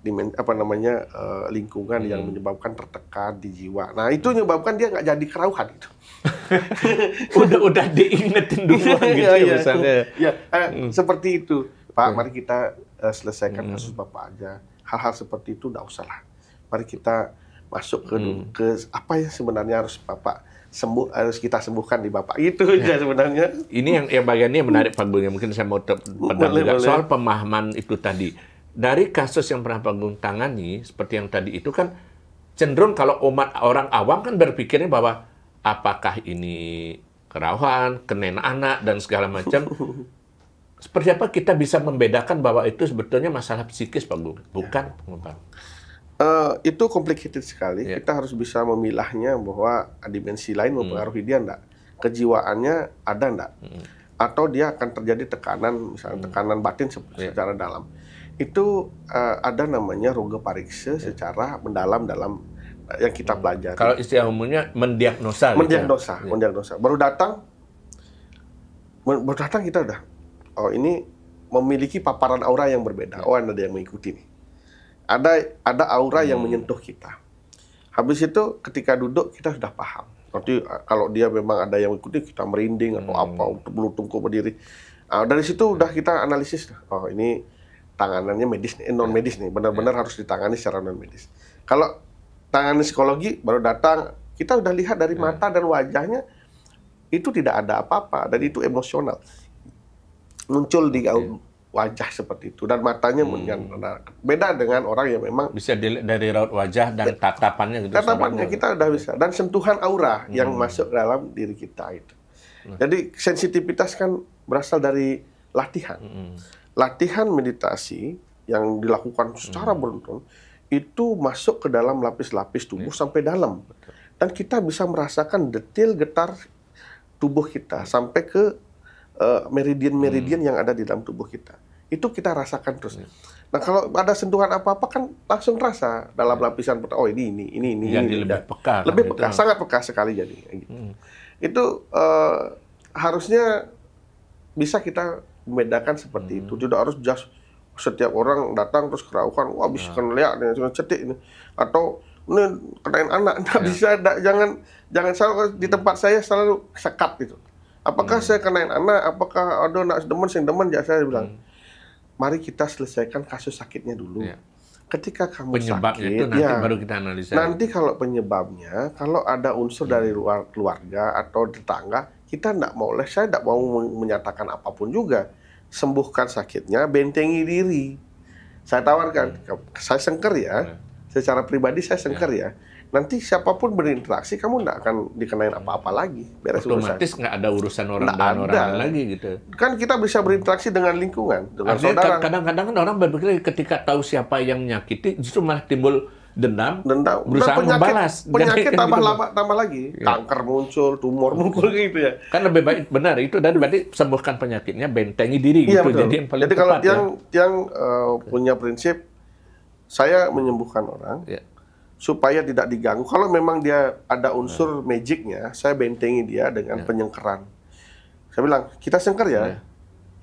dimen, apa namanya eh, lingkungan hmm. yang menyebabkan tertekan di jiwa. Nah itu menyebabkan dia nggak jadi kerauhan itu. udah udah diingetin dulu gitu ya, iya, iya, iya. ya misalnya. Ya, eh, hmm. seperti itu. Pak, hmm. mari kita uh, selesaikan hmm. kasus bapak aja. Hal-hal seperti itu nggak usah lah. Mari kita masuk ke hmm. ke apa yang sebenarnya harus bapak sembuh harus kita sembuhkan di bapak itu ya. sebenarnya ini yang yang bagian ini yang menarik Pak Gung. Ya. mungkin saya mau pedang juga soal pemahaman itu tadi dari kasus yang pernah Pak Gung tangani seperti yang tadi itu kan cenderung kalau umat orang awam kan berpikirnya bahwa apakah ini kerawahan kenen anak dan segala macam seperti apa kita bisa membedakan bahwa itu sebetulnya masalah psikis Pak Gung? bukan pengobatan Eh, itu complicated sekali. Yeah. Kita harus bisa memilahnya bahwa dimensi lain hmm. mempengaruhi hmm. dia enggak. Kejiwaannya ada enggak? Hmm. Atau dia akan terjadi tekanan, misalnya hmm. tekanan batin se yeah. secara dalam. Itu uh, ada namanya ruge parikse yeah. secara mendalam dalam eh, yang kita hmm. pelajari. Kalau istilah umumnya mendiagnosa. Gitu ya. Mendiagnosa, ya? mendiagnosa. Baru datang, baru datang kita udah, oh ini memiliki paparan aura yang berbeda. Iya. Oh, ada yang mengikuti nih ada ada aura hmm. yang menyentuh kita. Habis itu ketika duduk kita sudah paham. Nanti kalau dia memang ada yang ikuti kita merinding atau hmm. apa untuk bulu berdiri. Nah, dari situ udah kita analisis. Oh ini tanganannya medis nih, eh, non medis nih. Benar-benar hmm. harus ditangani secara non medis. Kalau tangani psikologi baru datang kita sudah lihat dari hmm. mata dan wajahnya itu tidak ada apa-apa dan itu emosional muncul di okay wajah seperti itu dan matanya hmm. Beda dengan orang yang memang bisa dilihat dari raut wajah dan tatapannya gitu. Tatapannya kita sudah bisa dan sentuhan aura hmm. yang masuk dalam diri kita itu. Nah. Jadi sensitivitas kan berasal dari latihan. Hmm, hmm. Latihan meditasi yang dilakukan secara hmm. beruntun itu masuk ke dalam lapis-lapis tubuh hmm. sampai dalam. Dan kita bisa merasakan detil getar tubuh kita sampai ke Eh, meridian-meridian uh, hmm. yang ada di dalam tubuh kita. Itu kita rasakan terus. Hmm. Nah kalau ada sentuhan apa-apa kan langsung terasa dalam ya. lapisan oh ini ini ini ini. Jadi ini, lebih peka. Kan lebih peka, itu. sangat peka sekali jadi. Gitu. Hmm. Itu uh, harusnya bisa kita membedakan seperti hmm. itu. Tidak harus just setiap orang datang terus keraukan, wah bisa nah. kena ya. lihat, cetik ini. Atau ini kenain anak, nggak ya. bisa, da, jangan jangan selalu di tempat saya selalu sekat gitu. Apakah hmm. saya kenain anak? Apakah ada anak demen, sing demen? Ya saya bilang, hmm. mari kita selesaikan kasus sakitnya dulu. Ya. Ketika kamu Penyebabnya sakit, itu nanti ya, baru kita analisa. Nanti kalau penyebabnya, kalau ada unsur hmm. dari luar keluarga atau tetangga, kita tidak mau, saya tidak mau hmm. menyatakan apapun juga. Sembuhkan sakitnya, bentengi diri. Saya tawarkan, hmm. saya sengker ya. Hmm. Secara pribadi saya sengker iya. ya. ya nanti siapapun berinteraksi kamu nggak akan dikenain apa-apa lagi beres otomatis nggak ada urusan orang nggak dengan ada. orang lagi gitu kan kita bisa berinteraksi dengan lingkungan dengan Artinya saudara kadang-kadang kan orang berpikir ketika tahu siapa yang menyakiti justru malah timbul dendam, dendam nah, berusaha penyakit, membalas penyakit Jadi, kan tambah gitu. lama tambah lagi ya. kanker muncul tumor muncul gitu ya kan lebih baik benar itu dan berarti sembuhkan penyakitnya bentengi diri iya, gitu ya, betul. jadi yang paling Jadi tepat, kalau ya. yang uh, punya prinsip saya menyembuhkan orang ya supaya tidak diganggu. Kalau memang dia ada hmm. unsur ya. magicnya, saya bentengi dia dengan ya. penyengkeran. Saya bilang, kita sengker ya, ya.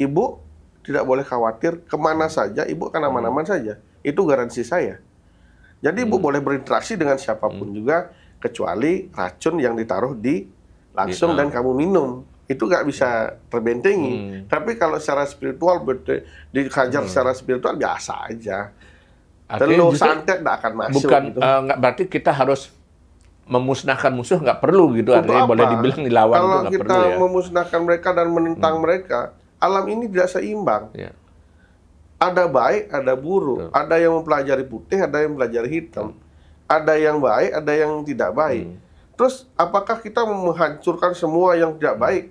ibu tidak boleh khawatir kemana hmm. saja, ibu akan aman-aman hmm. saja. Itu garansi saya. Jadi ibu hmm. boleh berinteraksi dengan siapapun hmm. juga, kecuali racun yang ditaruh di langsung ya. dan ah. kamu minum itu gak bisa terbentengi. Hmm. Tapi kalau secara spiritual dikajar hmm. secara spiritual biasa aja. Akhirnya telur santet tidak akan masuk. Bukan gitu. uh, eh, gak, berarti kita harus memusnahkan musuh nggak perlu gitu Untuk artinya apa? boleh dibilang dilawan kalau itu kita perlu, ya. memusnahkan mereka dan menentang hmm. mereka alam ini tidak seimbang ya. ada baik ada buruk Betul. ada yang mempelajari putih ada yang belajar hitam hmm. ada yang baik ada yang tidak baik hmm. terus apakah kita menghancurkan semua yang tidak hmm. baik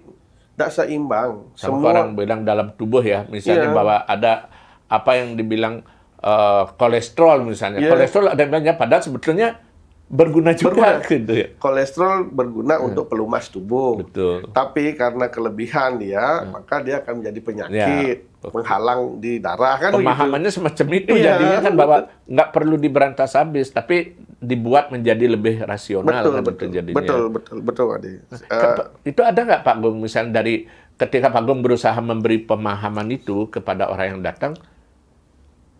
tidak seimbang Sama semua orang bilang dalam tubuh ya misalnya ya. bahwa ada apa yang dibilang Eh, kolesterol misalnya. Yeah. Kolesterol ada banyak padat sebetulnya berguna juga berguna. gitu ya. Kolesterol berguna hmm. untuk pelumas tubuh. Betul. Tapi karena kelebihan dia, hmm. maka dia akan menjadi penyakit, ya. menghalang di darah kan Pemahamannya gitu. semacam itu ya jadinya kan bahwa nggak perlu diberantas habis, tapi dibuat menjadi lebih rasional betul, kan betul, Betul, Betul, betul, betul, Uh, itu ada nggak Pak Gung misalnya dari ketika Pak Gung berusaha memberi pemahaman itu kepada orang yang datang,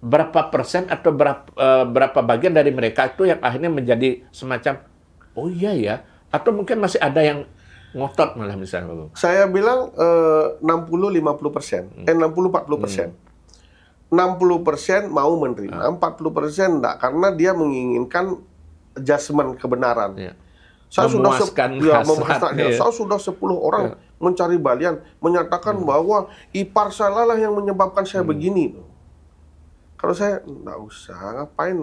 berapa persen atau berapa, uh, eh, berapa bagian dari mereka itu yang akhirnya menjadi semacam oh iya ya atau mungkin masih ada yang ngotot malah misalnya saya bilang eh, uh, 60-50 persen hmm. eh 60-40 persen hmm. 60 persen mau menerima ah. 40 persen enggak karena dia menginginkan adjustment kebenaran ya. saya sudah hasrat, ya, ya. Iya. saya sudah 10 orang ya. mencari balian menyatakan hmm. bahwa ipar saya lah yang menyebabkan saya hmm. begini kalau saya nggak usah, ngapain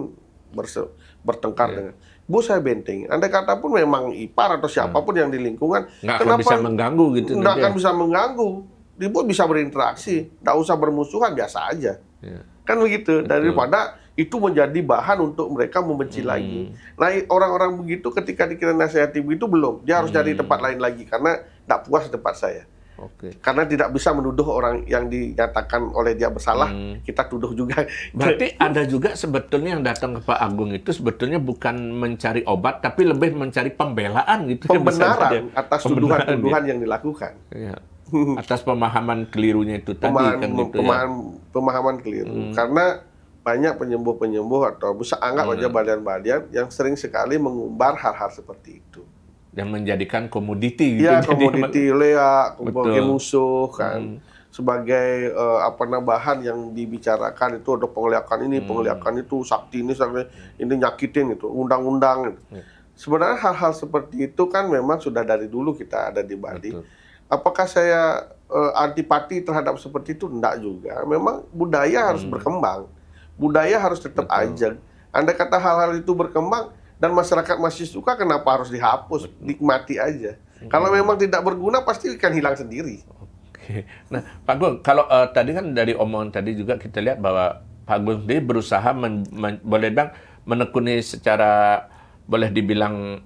berse- bertengkar yeah. dengan Bu saya benteng. Anda kata pun memang ipar atau hmm. siapapun hmm. yang di lingkungan, nggak kenapa akan bisa mengganggu gitu? Nggak akan ya. bisa mengganggu. Ibu bisa berinteraksi, nggak usah bermusuhan biasa aja. Yeah. Kan begitu. Betul. Daripada itu menjadi bahan untuk mereka membenci hmm. lagi. Nah orang-orang begitu ketika dikira nasihati itu belum, dia harus hmm. cari tempat lain lagi karena tidak puas tempat saya. Oke. Karena tidak bisa menuduh orang yang dinyatakan oleh dia bersalah, hmm. kita tuduh juga. Berarti ada juga sebetulnya yang datang ke Pak Agung itu sebetulnya bukan mencari obat, tapi lebih mencari pembelaan gitu. Ya, ya? Pembenaran ya, atas tuduhan-tuduhan ya. yang dilakukan. Ya. Atas pemahaman kelirunya itu pemahaman, tadi kan gitu ya. pemahaman, ya. Pemahaman keliru. Hmm. Karena banyak penyembuh-penyembuh atau bisa anggap hmm. aja badan-badan yang sering sekali mengumbar hal-hal seperti itu dan menjadikan komoditi iya, gitu. Ya, komoditi lea, sebagai musuh kan. Hmm. Sebagai uh, apa namanya bahan yang dibicarakan itu ada penglihatan ini, hmm. itu, sakti ini, sampai ini nyakitin itu undang-undang gitu. Hmm. Sebenarnya hal-hal seperti itu kan memang sudah dari dulu kita ada di Bali. Betul. Apakah saya uh, antipati terhadap seperti itu? Enggak juga. Memang budaya harus hmm. berkembang. Budaya harus tetap Betul. ajak. Anda kata hal-hal itu berkembang, dan masyarakat masih suka kenapa harus dihapus nikmati aja hmm. kalau memang tidak berguna pasti akan hilang sendiri Oke. nah Pak Gun kalau uh, tadi kan dari omongan tadi juga kita lihat bahwa Pak Gun sendiri berusaha men, men, boleh bilang menekuni secara boleh dibilang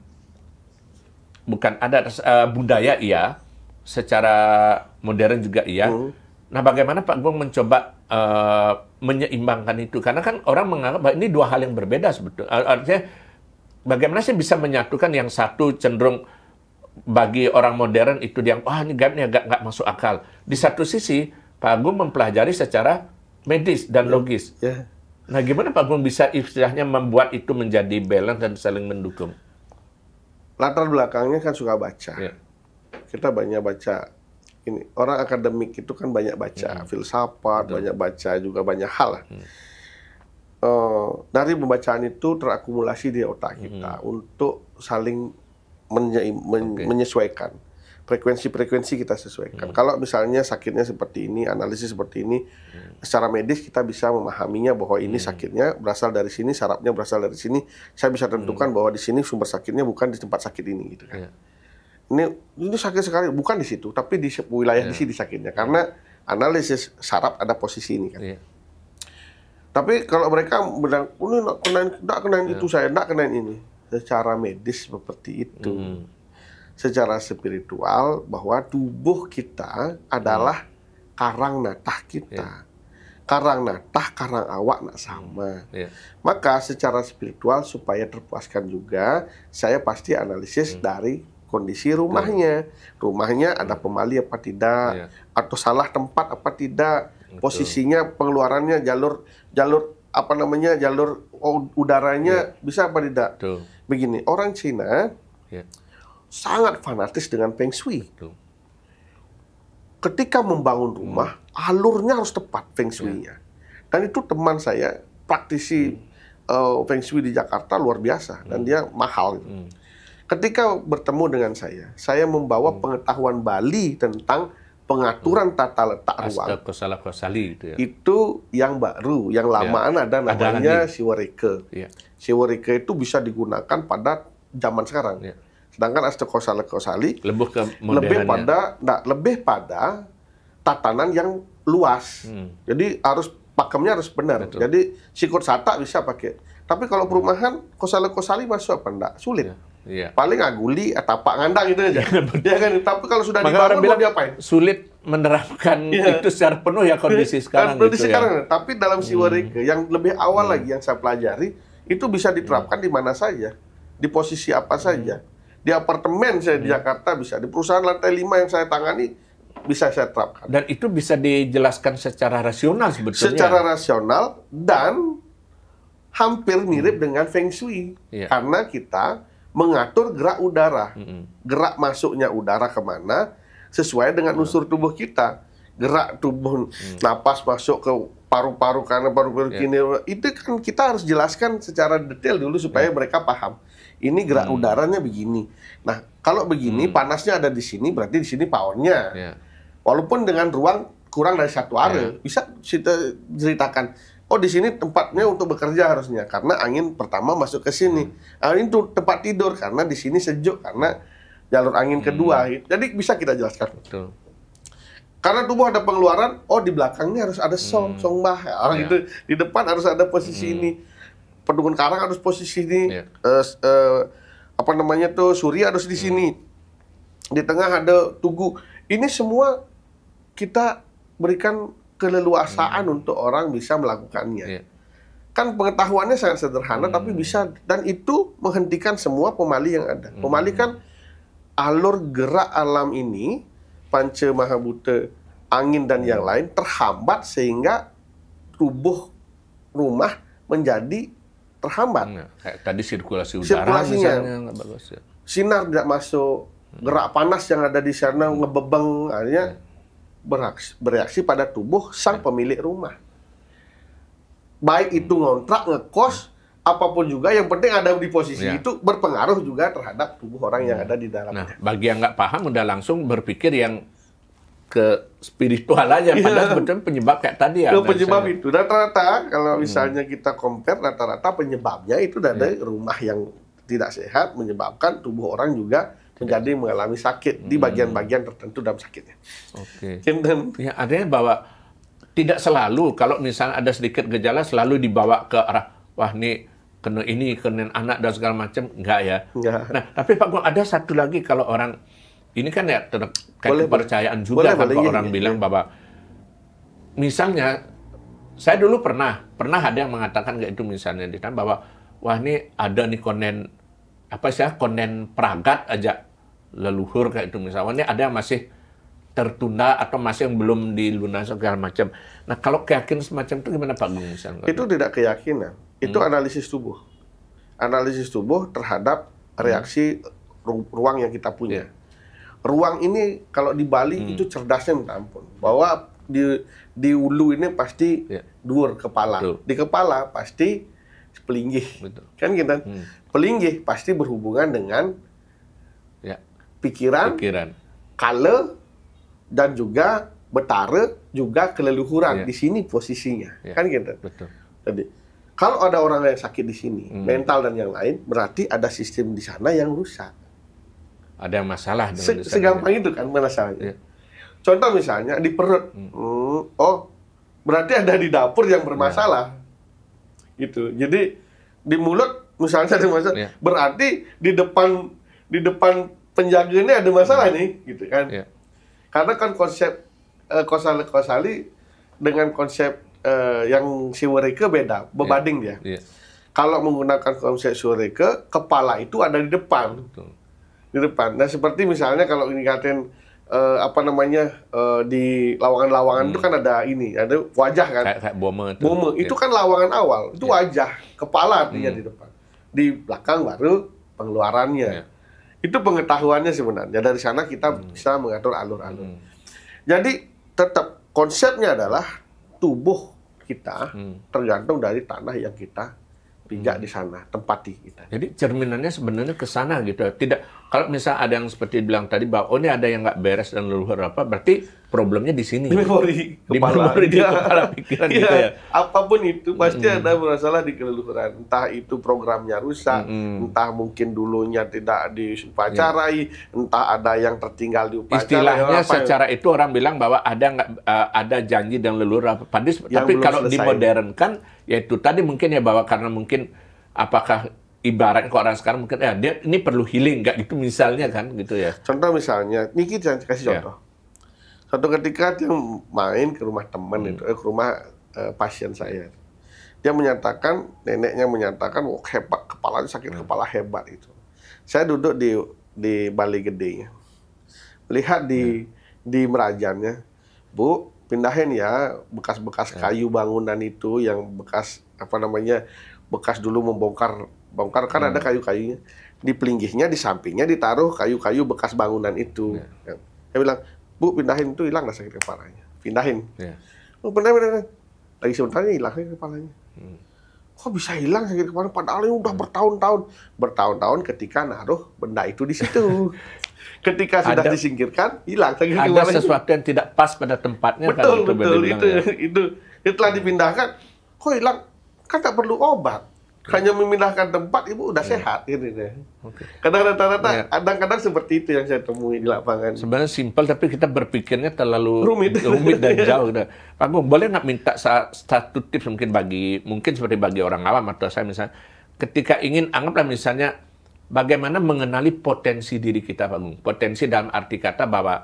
bukan ada uh, eh, budaya iya secara modern juga iya hmm. nah bagaimana Pak Gun mencoba uh, menyeimbangkan itu karena kan orang menganggap bahwa ini dua hal yang berbeda sebetulnya artinya bagaimana sih bisa menyatukan yang satu cenderung bagi orang modern itu yang wah oh, ini gap agak nggak masuk akal. Di satu sisi Pak Agung mempelajari secara medis dan ya, logis. Yeah. Nah gimana Pak Agung bisa istilahnya membuat itu menjadi balance dan saling mendukung? Latar belakangnya kan suka baca. Yeah. Kita banyak baca ini orang akademik itu kan banyak baca yeah. Hmm. filsafat, yeah. banyak baca juga banyak hal. yeah. Hmm uh, dari pembacaan itu terakumulasi di otak hmm. kita hmm. untuk saling men okay. menyesuaikan frekuensi-frekuensi kita sesuaikan. Hmm. Kalau misalnya sakitnya seperti ini, analisis seperti ini, hmm. secara medis kita bisa memahaminya bahwa ini hmm. sakitnya berasal dari sini, sarapnya berasal dari sini. Saya bisa tentukan hmm. bahwa di sini sumber sakitnya bukan di tempat sakit ini gitu kan. Yeah. Ini itu sakit sekali bukan di situ, tapi di wilayah yeah. di iya. sini sakitnya karena analisis sarap ada posisi ini kan. Yeah. Tapi kalau mereka bilang, oh, ini nak kenain, nak kenain ya. itu saya, nak kenain ini. Secara medis seperti itu. Hmm. Secara spiritual bahwa tubuh kita adalah hmm. karang natah kita. Ya. Karang natah, karang awak nak sama. Ya. Maka secara spiritual supaya terpuaskan juga, saya pasti analisis hmm. dari kondisi rumahnya. Rumahnya ada pemali apa tidak, ya. atau salah tempat apa tidak posisinya pengeluarannya jalur jalur apa namanya jalur udaranya yeah. bisa apa tidak. Betul. Begini, orang Cina yeah. sangat fanatis dengan feng shui. Betul. Ketika membangun hmm. rumah, hmm. alurnya harus tepat feng shui-nya. Yeah. Dan itu teman saya praktisi hmm. uh, feng shui di Jakarta luar biasa hmm. dan dia mahal. Gitu. Hmm. Ketika bertemu dengan saya, saya membawa hmm. pengetahuan Bali tentang pengaturan iya. tata letak ruang itu ya. itu yang baru, yang lamaan ya. ada namanya siwarike Ya. Siwerike itu bisa digunakan pada zaman sekarang. Ya. Sedangkan astekosala Kosali lebih, lebih pada nah, lebih pada tatanan yang luas. Hmm. Jadi harus pakemnya harus benar. Betul. Jadi sikut sata bisa pakai. Tapi kalau perumahan kosala kosali masuk apa enggak? Sulit. Ya Yeah. Paling aguli, eh, tapak ngandang itu aja. ya kan? Tapi kalau sudah Maka dibangun, bilang, mau diapain? Sulit menerapkan yeah. itu secara penuh ya kondisi kan sekarang. kondisi gitu ya. sekarang. Ya. Tapi dalam si hmm. yang lebih awal hmm. lagi yang saya pelajari, itu bisa diterapkan hmm. di mana saja. Di posisi apa hmm. saja. Di apartemen saya hmm. di Jakarta bisa. Di perusahaan lantai 5 yang saya tangani, bisa saya terapkan. Dan itu bisa dijelaskan secara rasional sebetulnya. Secara rasional dan hampir mirip hmm. dengan Feng Shui. Yeah. Karena kita mengatur gerak udara, mm-hmm. gerak masuknya udara kemana sesuai dengan mm-hmm. unsur tubuh kita, gerak tubuh, mm-hmm. napas masuk ke paru-paru karena paru-paru yeah. itu kan kita harus jelaskan secara detail dulu supaya yeah. mereka paham. Ini gerak mm-hmm. udaranya begini. Nah kalau begini mm-hmm. panasnya ada di sini berarti di sini powernya. Yeah. Walaupun dengan ruang kurang dari satu area yeah. Ya. bisa kita ceritakan oh di sini tempatnya untuk bekerja harusnya karena angin pertama masuk ke sini. Hmm. Angin itu tempat tidur karena di sini sejuk karena jalur angin hmm. kedua. Gitu. Jadi bisa kita jelaskan. Betul. Karena tubuh ada pengeluaran, oh di belakangnya harus ada song, hmm. song bah. Orang ya. itu di depan harus ada posisi hmm. ini. pendukung karang harus posisi ini. Ya. Uh, uh, apa namanya tuh surya harus di hmm. sini. Di tengah ada tugu. Ini semua kita berikan keleluasaan hmm. untuk orang bisa melakukannya. Yeah. Kan pengetahuannya sangat sederhana hmm. tapi bisa dan itu menghentikan semua pemali yang ada. Hmm. Pemali kan alur gerak alam ini panca mahabute angin dan yang hmm. lain terhambat sehingga tubuh rumah menjadi terhambat. Hmm. Kayak tadi sirkulasi udara Sirkulasinya. misalnya nggak bagus ya. Sinar tidak masuk, hmm. gerak panas yang ada di sana hmm. ngebebeng, akhirnya iya bereaksi, bereaksi pada tubuh sang ya. pemilik rumah. Baik itu ngontrak, ngekos, apapun juga yang penting ada di posisi ya. itu berpengaruh juga terhadap tubuh orang yang ya. ada di dalamnya. Nah, bagi yang nggak paham udah langsung berpikir yang ke spiritual aja yeah. padahal sebetulnya penyebab kayak tadi ya. penyebab misalnya. itu rata-rata kalau hmm. misalnya kita compare rata-rata penyebabnya itu dari ya. rumah yang tidak sehat menyebabkan tubuh orang juga menjadi mengalami sakit di hmm. bagian-bagian tertentu dalam sakitnya. Oke. Okay. Dan ya, artinya bahwa tidak selalu kalau misalnya ada sedikit gejala selalu dibawa ke arah wah ini kena ini kena anak dan segala macam enggak ya. Enggak. Nah, tapi Pak Gung ada satu lagi kalau orang ini kan ya terkait boleh, kepercayaan juga boleh, kan boleh, iya, orang iya, bilang iya. bahwa misalnya saya dulu pernah pernah ada yang mengatakan kayak itu misalnya di bahwa wah ini ada nih konen apa sih ya, konen peragat aja leluhur kayak itu misalnya ada yang masih tertunda atau masih yang belum dilunasi segala macam. Nah kalau keyakinan semacam itu gimana Pak Gung misalnya? Itu tidak keyakinan, itu hmm. analisis tubuh, analisis tubuh terhadap hmm. reaksi hmm. ruang yang kita punya. Yeah. Ruang ini kalau di Bali hmm. itu cerdasnya minta ampun, bahwa di di ulu ini pasti yeah. duur kepala, Betul. di kepala pasti pelinggih, kan kita gitu kan? hmm. pelinggih pasti berhubungan dengan pikiran, pikiran. kale, dan juga betara, juga keleluhuran. Yeah. Di sini posisinya. Yeah. Kan gitu. Betul. Jadi, kalau ada orang yang sakit di sini, hmm. mental dan yang lain, berarti ada sistem di sana yang rusak. Ada masalah dengan Se Segampang itu kan masalahnya. Yeah. Contoh misalnya di perut. Hmm. hmm. oh, berarti ada di dapur yang bermasalah. Yeah. Gitu. Jadi di mulut misalnya yeah. Iya. berarti di depan di depan Penjaga ini ada masalah hmm. nih gitu kan yeah. karena kan konsep uh, eh, kosali kosali dengan konsep uh, yang mereka beda berbanding yeah. dia yeah. kalau menggunakan konsep siwerike kepala itu ada di depan Betul. di depan nah seperti misalnya kalau dikatakan uh, eh, apa namanya uh, di lawangan-lawangan hmm. itu kan ada ini ada wajah kan kayak, kayak itu Bomber iya. itu kan lawangan awal itu yeah. wajah kepala artinya hmm. di depan di belakang baru pengeluarannya yeah itu pengetahuannya sebenarnya dari sana kita hmm. bisa mengatur alur-alur hmm. jadi tetap konsepnya adalah tubuh kita hmm. tergantung dari tanah yang kita pijak hmm. di sana tempati kita jadi cerminannya sebenarnya ke sana gitu tidak kalau misalnya ada yang seperti bilang tadi bahwa oh ini ada yang nggak beres dan leluhur apa, berarti problemnya di sini. Di memori, di kepala, memori di iya. kepala pikiran ya, gitu iya. ya. Apapun itu pasti mm. ada masalah di keleluhuran. Entah itu programnya rusak, mm. entah mungkin dulunya tidak diupacarai, yeah. entah ada yang tertinggal di upacara. Istilahnya apa secara itu orang bilang bahwa ada nggak uh, ada janji dan leluhur apa. Padis, tapi kalau dimodernkan yaitu tadi mungkin ya bahwa karena mungkin apakah ibarat kok orang sekarang mungkin ya dia ini perlu healing nggak gitu misalnya kan gitu ya contoh misalnya ini kita kasih ya. contoh yeah. satu ketika dia main ke rumah teman hmm. itu eh, ke rumah eh, pasien saya dia menyatakan neneknya menyatakan oh, hebat kepala sakit hmm. kepala hebat itu saya duduk di di Bali gedenya lihat di hmm. di merajannya bu pindahin ya bekas-bekas ya. kayu bangunan itu yang bekas apa namanya bekas dulu membongkar bongkar kan hmm. ada kayu-kayunya di pelinggihnya di sampingnya ditaruh kayu-kayu bekas bangunan itu yeah. saya ya. bilang bu pindahin itu hilang nggak sakit kepalanya pindahin yeah. oh, benar benar lagi sebentarnya hilang sakit kepalanya hmm. kok bisa hilang sakit kepala padahal ini udah hmm. bertahun-tahun bertahun-tahun ketika naruh benda itu di situ ketika sudah disingkirkan hilang sakit ada kepalanya. sesuatu yang tidak pas pada tempatnya betul kan, betul itu, itu, ya. itu itu setelah dipindahkan kok hilang kan tak perlu obat hanya memindahkan tempat ibu udah iya. sehat gitu deh. Okay. Kadang rata-rata iya. kadang-kadang seperti itu yang saya temui di lapangan. Sebenarnya simpel tapi kita berpikirnya terlalu rumit, rumit dan iya. jauh. Nah. Pak Gung, boleh nggak minta satu tips mungkin bagi mungkin seperti bagi orang awam atau saya misalnya ketika ingin anggaplah misalnya bagaimana mengenali potensi diri kita Pak Gung. Potensi dalam arti kata bahwa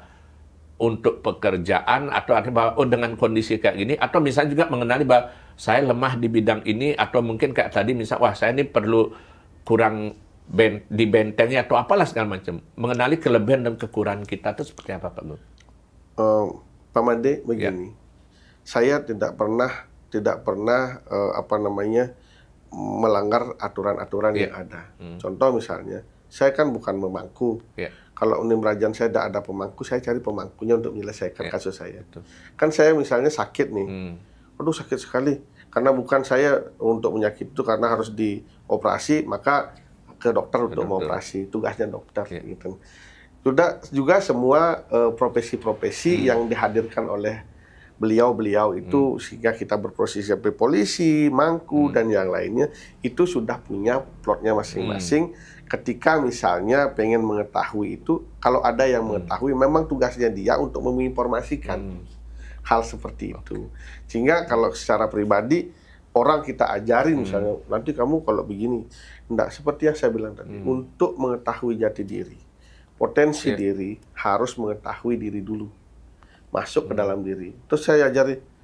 untuk pekerjaan atau arti bahwa oh dengan kondisi kayak gini atau misalnya juga mengenali bahwa saya lemah di bidang ini atau mungkin kayak tadi misal wah saya ini perlu kurang ben, di bentengnya atau apalah segala macam. Mengenali kelebihan dan kekurangan kita itu seperti apa Pak Lut? Uh, eh, Pak Made begini. Ya. Saya tidak pernah tidak pernah uh, apa namanya melanggar aturan-aturan ya. yang ada. Hmm. Contoh misalnya, saya kan bukan memangku. Ya. Kalau Unim Rajan saya tidak ada pemangku, saya cari pemangkunya untuk menyelesaikan ya. kasus saya. Betul. Kan saya misalnya sakit nih. Hmm aduh sakit sekali karena bukan saya untuk menyakit itu karena harus dioperasi maka ke dokter ke untuk dokter. mengoperasi tugasnya dokter okay. gitu. Sudah juga semua e, profesi-profesi uh, hmm. yang dihadirkan oleh beliau-beliau itu hmm. sehingga kita berproses sebagai polisi, mangku hmm. dan yang lainnya itu sudah punya plotnya masing-masing. Hmm. Ketika misalnya pengen mengetahui itu, kalau ada yang hmm. mengetahui memang tugasnya dia untuk menginformasikan. Hmm hal seperti itu. Sehingga kalau secara pribadi orang kita ajarin hmm. misalnya nanti kamu kalau begini, enggak seperti yang saya bilang tadi. Hmm. Untuk mengetahui jati diri, potensi ya. diri harus mengetahui diri dulu. Masuk hmm. ke dalam diri. Terus saya ajari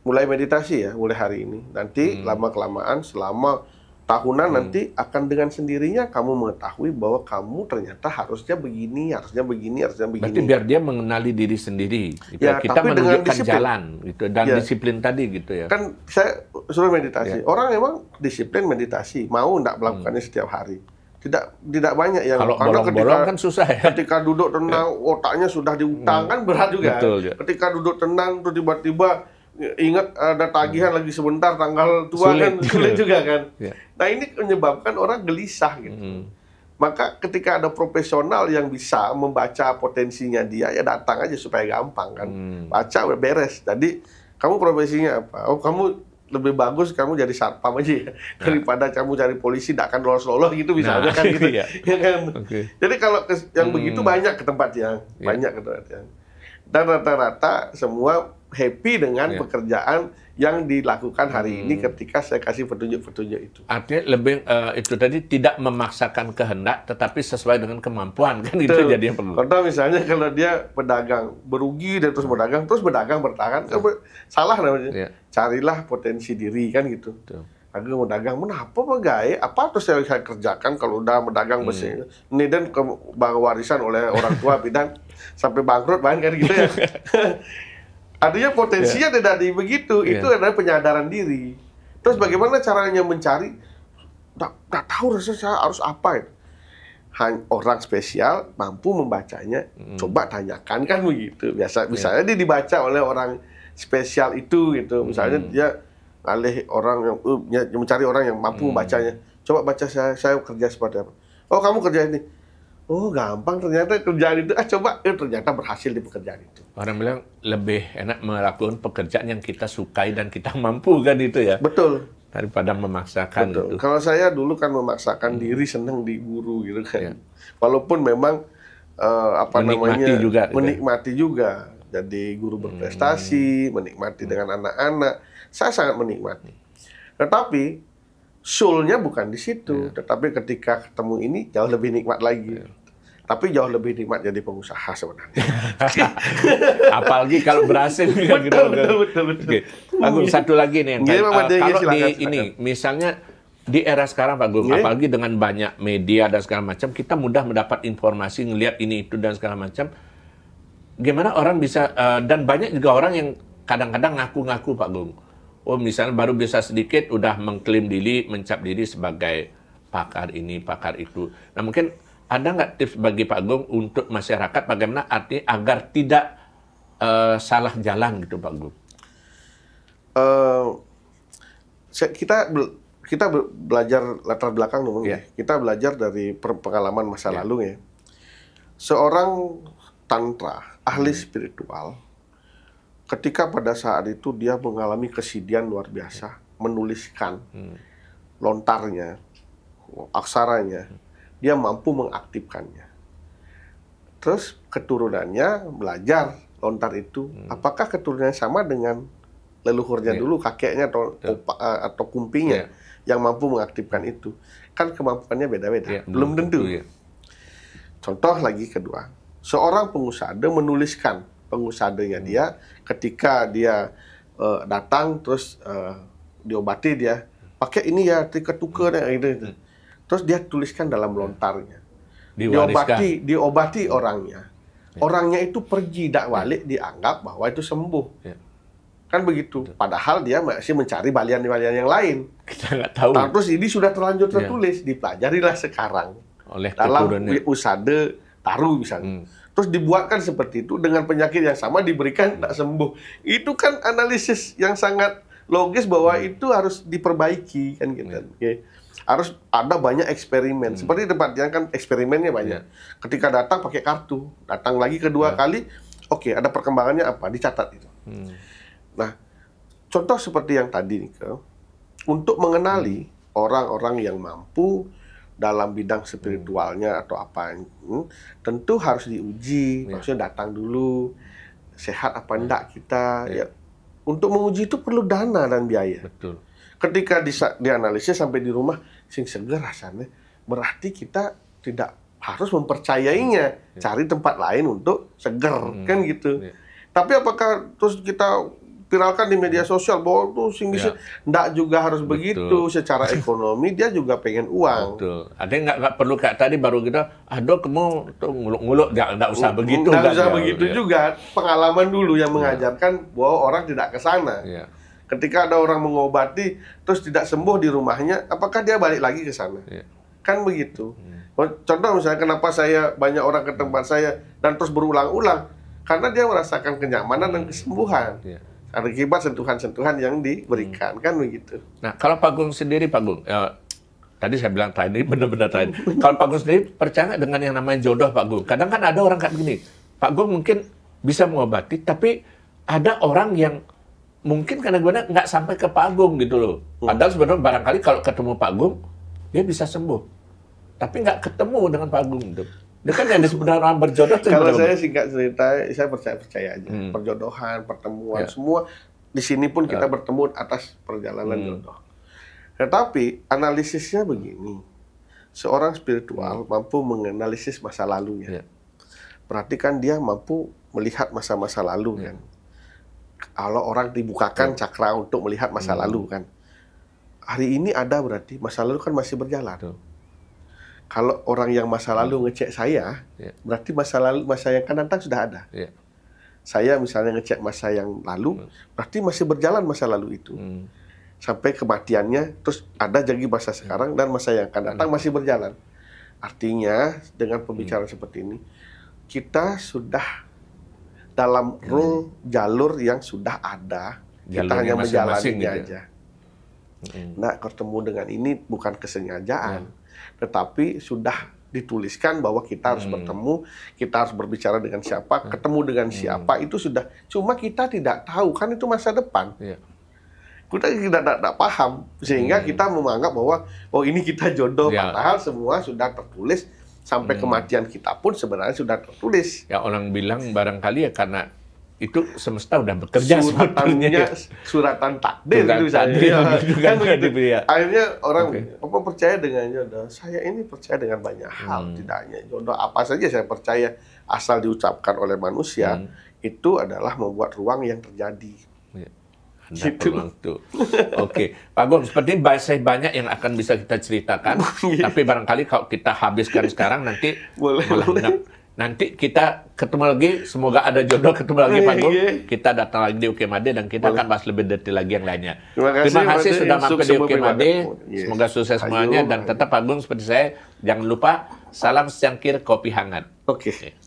mulai meditasi ya mulai hari ini. Nanti hmm. lama kelamaan selama tahunan hmm. nanti akan dengan sendirinya kamu mengetahui bahwa kamu ternyata harusnya begini, harusnya begini, harusnya begini. Berarti biar dia mengenali diri sendiri. Gitu. Ya, ya. kita tapi menunjukkan jalan gitu dan ya. disiplin tadi gitu ya. Kan saya suruh meditasi. Ya. Orang memang disiplin meditasi, mau tidak melakukannya hmm. setiap hari. Tidak tidak banyak yang kalau bolong-bolong kan susah ya. Ketika duduk tenang, ya. otaknya sudah diutang hmm. kan berat juga. Betul, ya. Ketika duduk tenang tuh tiba-tiba ingat ada tagihan hmm. lagi sebentar tanggal tua sulit. kan sulit juga kan. yeah. Nah ini menyebabkan orang gelisah gitu. Hmm. Maka ketika ada profesional yang bisa membaca potensinya dia ya datang aja supaya gampang kan. Hmm. Baca beres. Jadi kamu profesinya apa? Oh kamu lebih bagus kamu jadi satpam aja ya. Nah. daripada kamu cari polisi tidak akan lolos lolos gitu bisa nah, kan gitu iya. ya kan okay. jadi kalau yang hmm. begitu banyak ke tempat yang yeah. banyak ke tempat yang dan rata-rata semua happy dengan ya. pekerjaan yang dilakukan hari ini hmm. ketika saya kasih petunjuk-petunjuk itu. Artinya lebih uh, itu tadi tidak memaksakan kehendak tetapi sesuai dengan kemampuan kan itu, itu jadi yang perlu. karena misalnya kalau dia pedagang berugi dan terus berdagang terus berdagang bertahan ber salah namanya. Ya. Carilah potensi diri kan gitu. aku mau dagang, kenapa pak Gai Apa tuh saya, saya kerjakan kalau udah berdagang mesin? Hmm. Ini dan ke, warisan oleh orang tua bidan sampai bangkrut bahkan gitu ya. Artinya potensinya yeah. tidak di begitu, yeah. itu adalah penyadaran diri. Terus bagaimana caranya mencari? Tidak tahu rasanya harus apa ya? Hanya orang spesial mampu membacanya, mm. coba tanyakan kan begitu. Biasa, yeah. misalnya dia dibaca oleh orang spesial itu gitu. Misalnya mm. dia alih orang yang uh, mencari orang yang mampu mm. membacanya. Coba baca saya, saya kerja seperti apa. Oh kamu kerja ini oh gampang ternyata kerjaan itu ah coba eh, ternyata berhasil di pekerjaan itu orang bilang lebih enak melakukan pekerjaan yang kita sukai dan kita mampu kan itu ya betul daripada memaksakan betul. Itu. kalau saya dulu kan memaksakan hmm. diri senang di guru gitu kan ya. walaupun memang uh, apa menikmati namanya juga, gitu ya? menikmati kan? juga jadi guru hmm. berprestasi hmm. menikmati dengan hmm. anak-anak saya sangat menikmati tetapi sulnya bukan di situ ya. tetapi ketika ketemu ini jauh lebih nikmat lagi ya. Tapi jauh lebih nikmat jadi pengusaha sebenarnya. Apalagi kalau berhasil. betul, betul, betul, betul, Okay. Pak Bagus, satu lagi nih. Gini, uh, kalau silakan, di silakan. ini, misalnya di era sekarang Pak Gung, yeah. apalagi dengan banyak media dan segala macam, kita mudah mendapat informasi, ngelihat ini itu dan segala macam. Gimana orang bisa uh, dan banyak juga orang yang kadang-kadang ngaku-ngaku Pak Gung. Oh misalnya baru bisa sedikit udah mengklaim diri, mencap diri sebagai pakar ini, pakar itu. Nah mungkin ada nggak tips bagi Pak Agung untuk masyarakat bagaimana arti agar tidak uh, salah jalan gitu Pak Agung? Uh, eh, kita kita belajar latar belakang dong yeah. Kita belajar dari pengalaman masa yeah. lalu ya. Seorang tantra, ahli hmm. spiritual, ketika pada saat itu dia mengalami kesidian luar biasa, iya. menuliskan hmm. lontarnya, aksaranya. Hmm dia mampu mengaktifkannya. Terus keturunannya belajar lontar itu, hmm. apakah keturunannya sama dengan leluhurnya yeah. dulu, kakeknya atau yeah. opa, eh, atau kumpinya yeah. yang mampu mengaktifkan itu? Kan kemampuannya beda-beda, yeah. belum tentu. Yeah. Contoh lagi kedua, seorang pengusaha menuliskan pengusahanya hmm. dia ketika dia uh, datang terus uh, diobati dia pakai ini ya tuker hmm. gitu. Hmm Terus dia tuliskan dalam hmm. lontarnya. Diobati, diobati hmm. orangnya. Ya. Orangnya itu pergi dak balik dianggap bahwa itu sembuh. Ya. Kan begitu. Padahal dia masih mencari balian-balian yang lain. Kita nggak tahu. Nah, terus ini sudah terlanjur ya. tertulis, dipelajarilah sekarang. Oleh dalam usade taruh misalnya. Hmm. Terus dibuatkan seperti itu dengan penyakit yang sama diberikan tak sembuh. Itu kan analisis yang sangat logis bahwa hmm. itu harus diperbaiki kan gitu. Hmm. Okay harus ada banyak eksperimen. Hmm. Seperti tempat yang kan eksperimennya banyak. Yeah. Ketika datang pakai kartu, datang lagi kedua yeah. kali, oke okay, ada perkembangannya apa dicatat itu. Hmm. Nah, contoh seperti yang tadi nih, ke untuk mengenali hmm. orang-orang hmm. yang mampu dalam bidang spiritualnya hmm. atau apa, hmm, tentu harus diuji. Yeah. Maksudnya datang dulu, sehat apa iya. enggak kita. Yeah. Ya, untuk menguji itu perlu dana dan biaya. Betul ketika di, dianalisis sampai di rumah sing seger rasanya berarti kita tidak harus mempercayainya iya. cari tempat lain untuk seger hmm. kan gitu yeah. tapi apakah terus kita viralkan di media sosial bahwa tuh sing iya. bisa ya. juga harus Betul. begitu secara ekonomi dia juga pengen uang. Betul. Ada yang nggak perlu kayak tadi baru kita aduh kamu tuh nguluk-nguluk nggak nggak usah begitu. Nggak usah begitu ya. juga pengalaman dulu yang iya. mengajarkan ya. bahwa orang tidak ke sana. ya. Ketika ada orang mengobati terus tidak sembuh di rumahnya, apakah dia balik lagi ke sana? Yeah. Kan begitu. Yeah. Hmm. Oh, contoh misalnya kenapa saya banyak orang ke tempat saya dan terus berulang-ulang karena dia merasakan kenyamanan dan kesembuhan. Yeah akibat sentuhan-sentuhan yang diberikan hmm. kan begitu. Nah kalau Pak Gung sendiri Pak Gung, ya, tadi saya bilang tadi benar-benar tadi. kalau Pak Gung sendiri percaya dengan yang namanya jodoh Pak Gung. Kadang kan ada orang kayak begini Pak Gung mungkin bisa mengobati, tapi ada orang yang mungkin karena gue nggak sampai ke Pak Agung gitu loh. Hmm. Padahal sebenarnya barangkali kalau ketemu Pak Agung, dia bisa sembuh. Tapi nggak ketemu dengan Pak Agung gitu. Dia kan yang sebenarnya orang berjodoh Kalau Kalau saya singkat cerita, saya percaya percaya aja. Hmm. Perjodohan, pertemuan, ya. semua di sini pun kita ya. bertemu atas perjalanan hmm. jodoh. Tetapi analisisnya begini, seorang spiritual hmm. mampu menganalisis masa lalunya. Ya. Berarti ya. kan dia mampu melihat masa-masa lalu ya. kan kalau orang dibukakan Tuh. Iya. cakra untuk melihat masa hmm. lalu kan. Hari ini ada berarti masa lalu kan masih berjalan. Tuh. Kalau orang yang masa lalu hmm. ngecek saya, yeah. berarti masa lalu masa yang akan datang sudah ada. Yeah. Saya misalnya ngecek masa yang lalu, hmm. berarti masih berjalan masa lalu itu. Hmm. Sampai kematiannya, terus ada jadi masa sekarang dan masa yang akan datang hmm. masih berjalan. Artinya dengan pembicaraan hmm. seperti ini, kita sudah dalam iya. rule jalur yang sudah ada. Jalurnya kita hanya menjalani gitu. Ya? aja. Nah, ketemu dengan ini bukan kesengajaan, hmm. tetapi sudah dituliskan bahwa kita harus hmm. bertemu, kita harus berbicara dengan siapa, hmm. ketemu dengan mm. siapa hmm. itu sudah. Cuma kita tidak tahu kan itu masa depan. Yeah. Kita tidak, tidak, tidak paham sehingga hmm. kita menganggap bahwa oh ini kita jodoh, ya. padahal semua sudah tertulis sampai hmm. kematian kita pun sebenarnya sudah tertulis. Ya orang bilang barangkali ya karena itu semesta sudah bekerja suratannya ya. suratan takdir Surat gitu ya. kan begitu. Gitu ya. akhirnya orang okay. apa percaya dengannya? jodoh saya ini percaya dengan banyak hal hmm. tidak hanya jodoh apa saja saya percaya asal diucapkan oleh manusia hmm. itu adalah membuat ruang yang terjadi iya. Anda gitu. Oke, Pak Gom, seperti masih banyak yang akan bisa kita ceritakan, iya. tapi barangkali kalau kita habiskan sekarang nanti boleh, boleh. Nanti kita ketemu lagi, semoga ada jodoh ketemu lagi Pak Gom. Iya. Kita datang lagi di UKMAD dan kita boleh. akan bahas lebih detail lagi yang lainnya. Terima kasih, Terima kasih sudah mampir di UKMAD. Yes. Semoga sukses semuanya dan tetap Pak Gom seperti saya, jangan lupa salam secangkir kopi hangat. Oke. Okay. okay.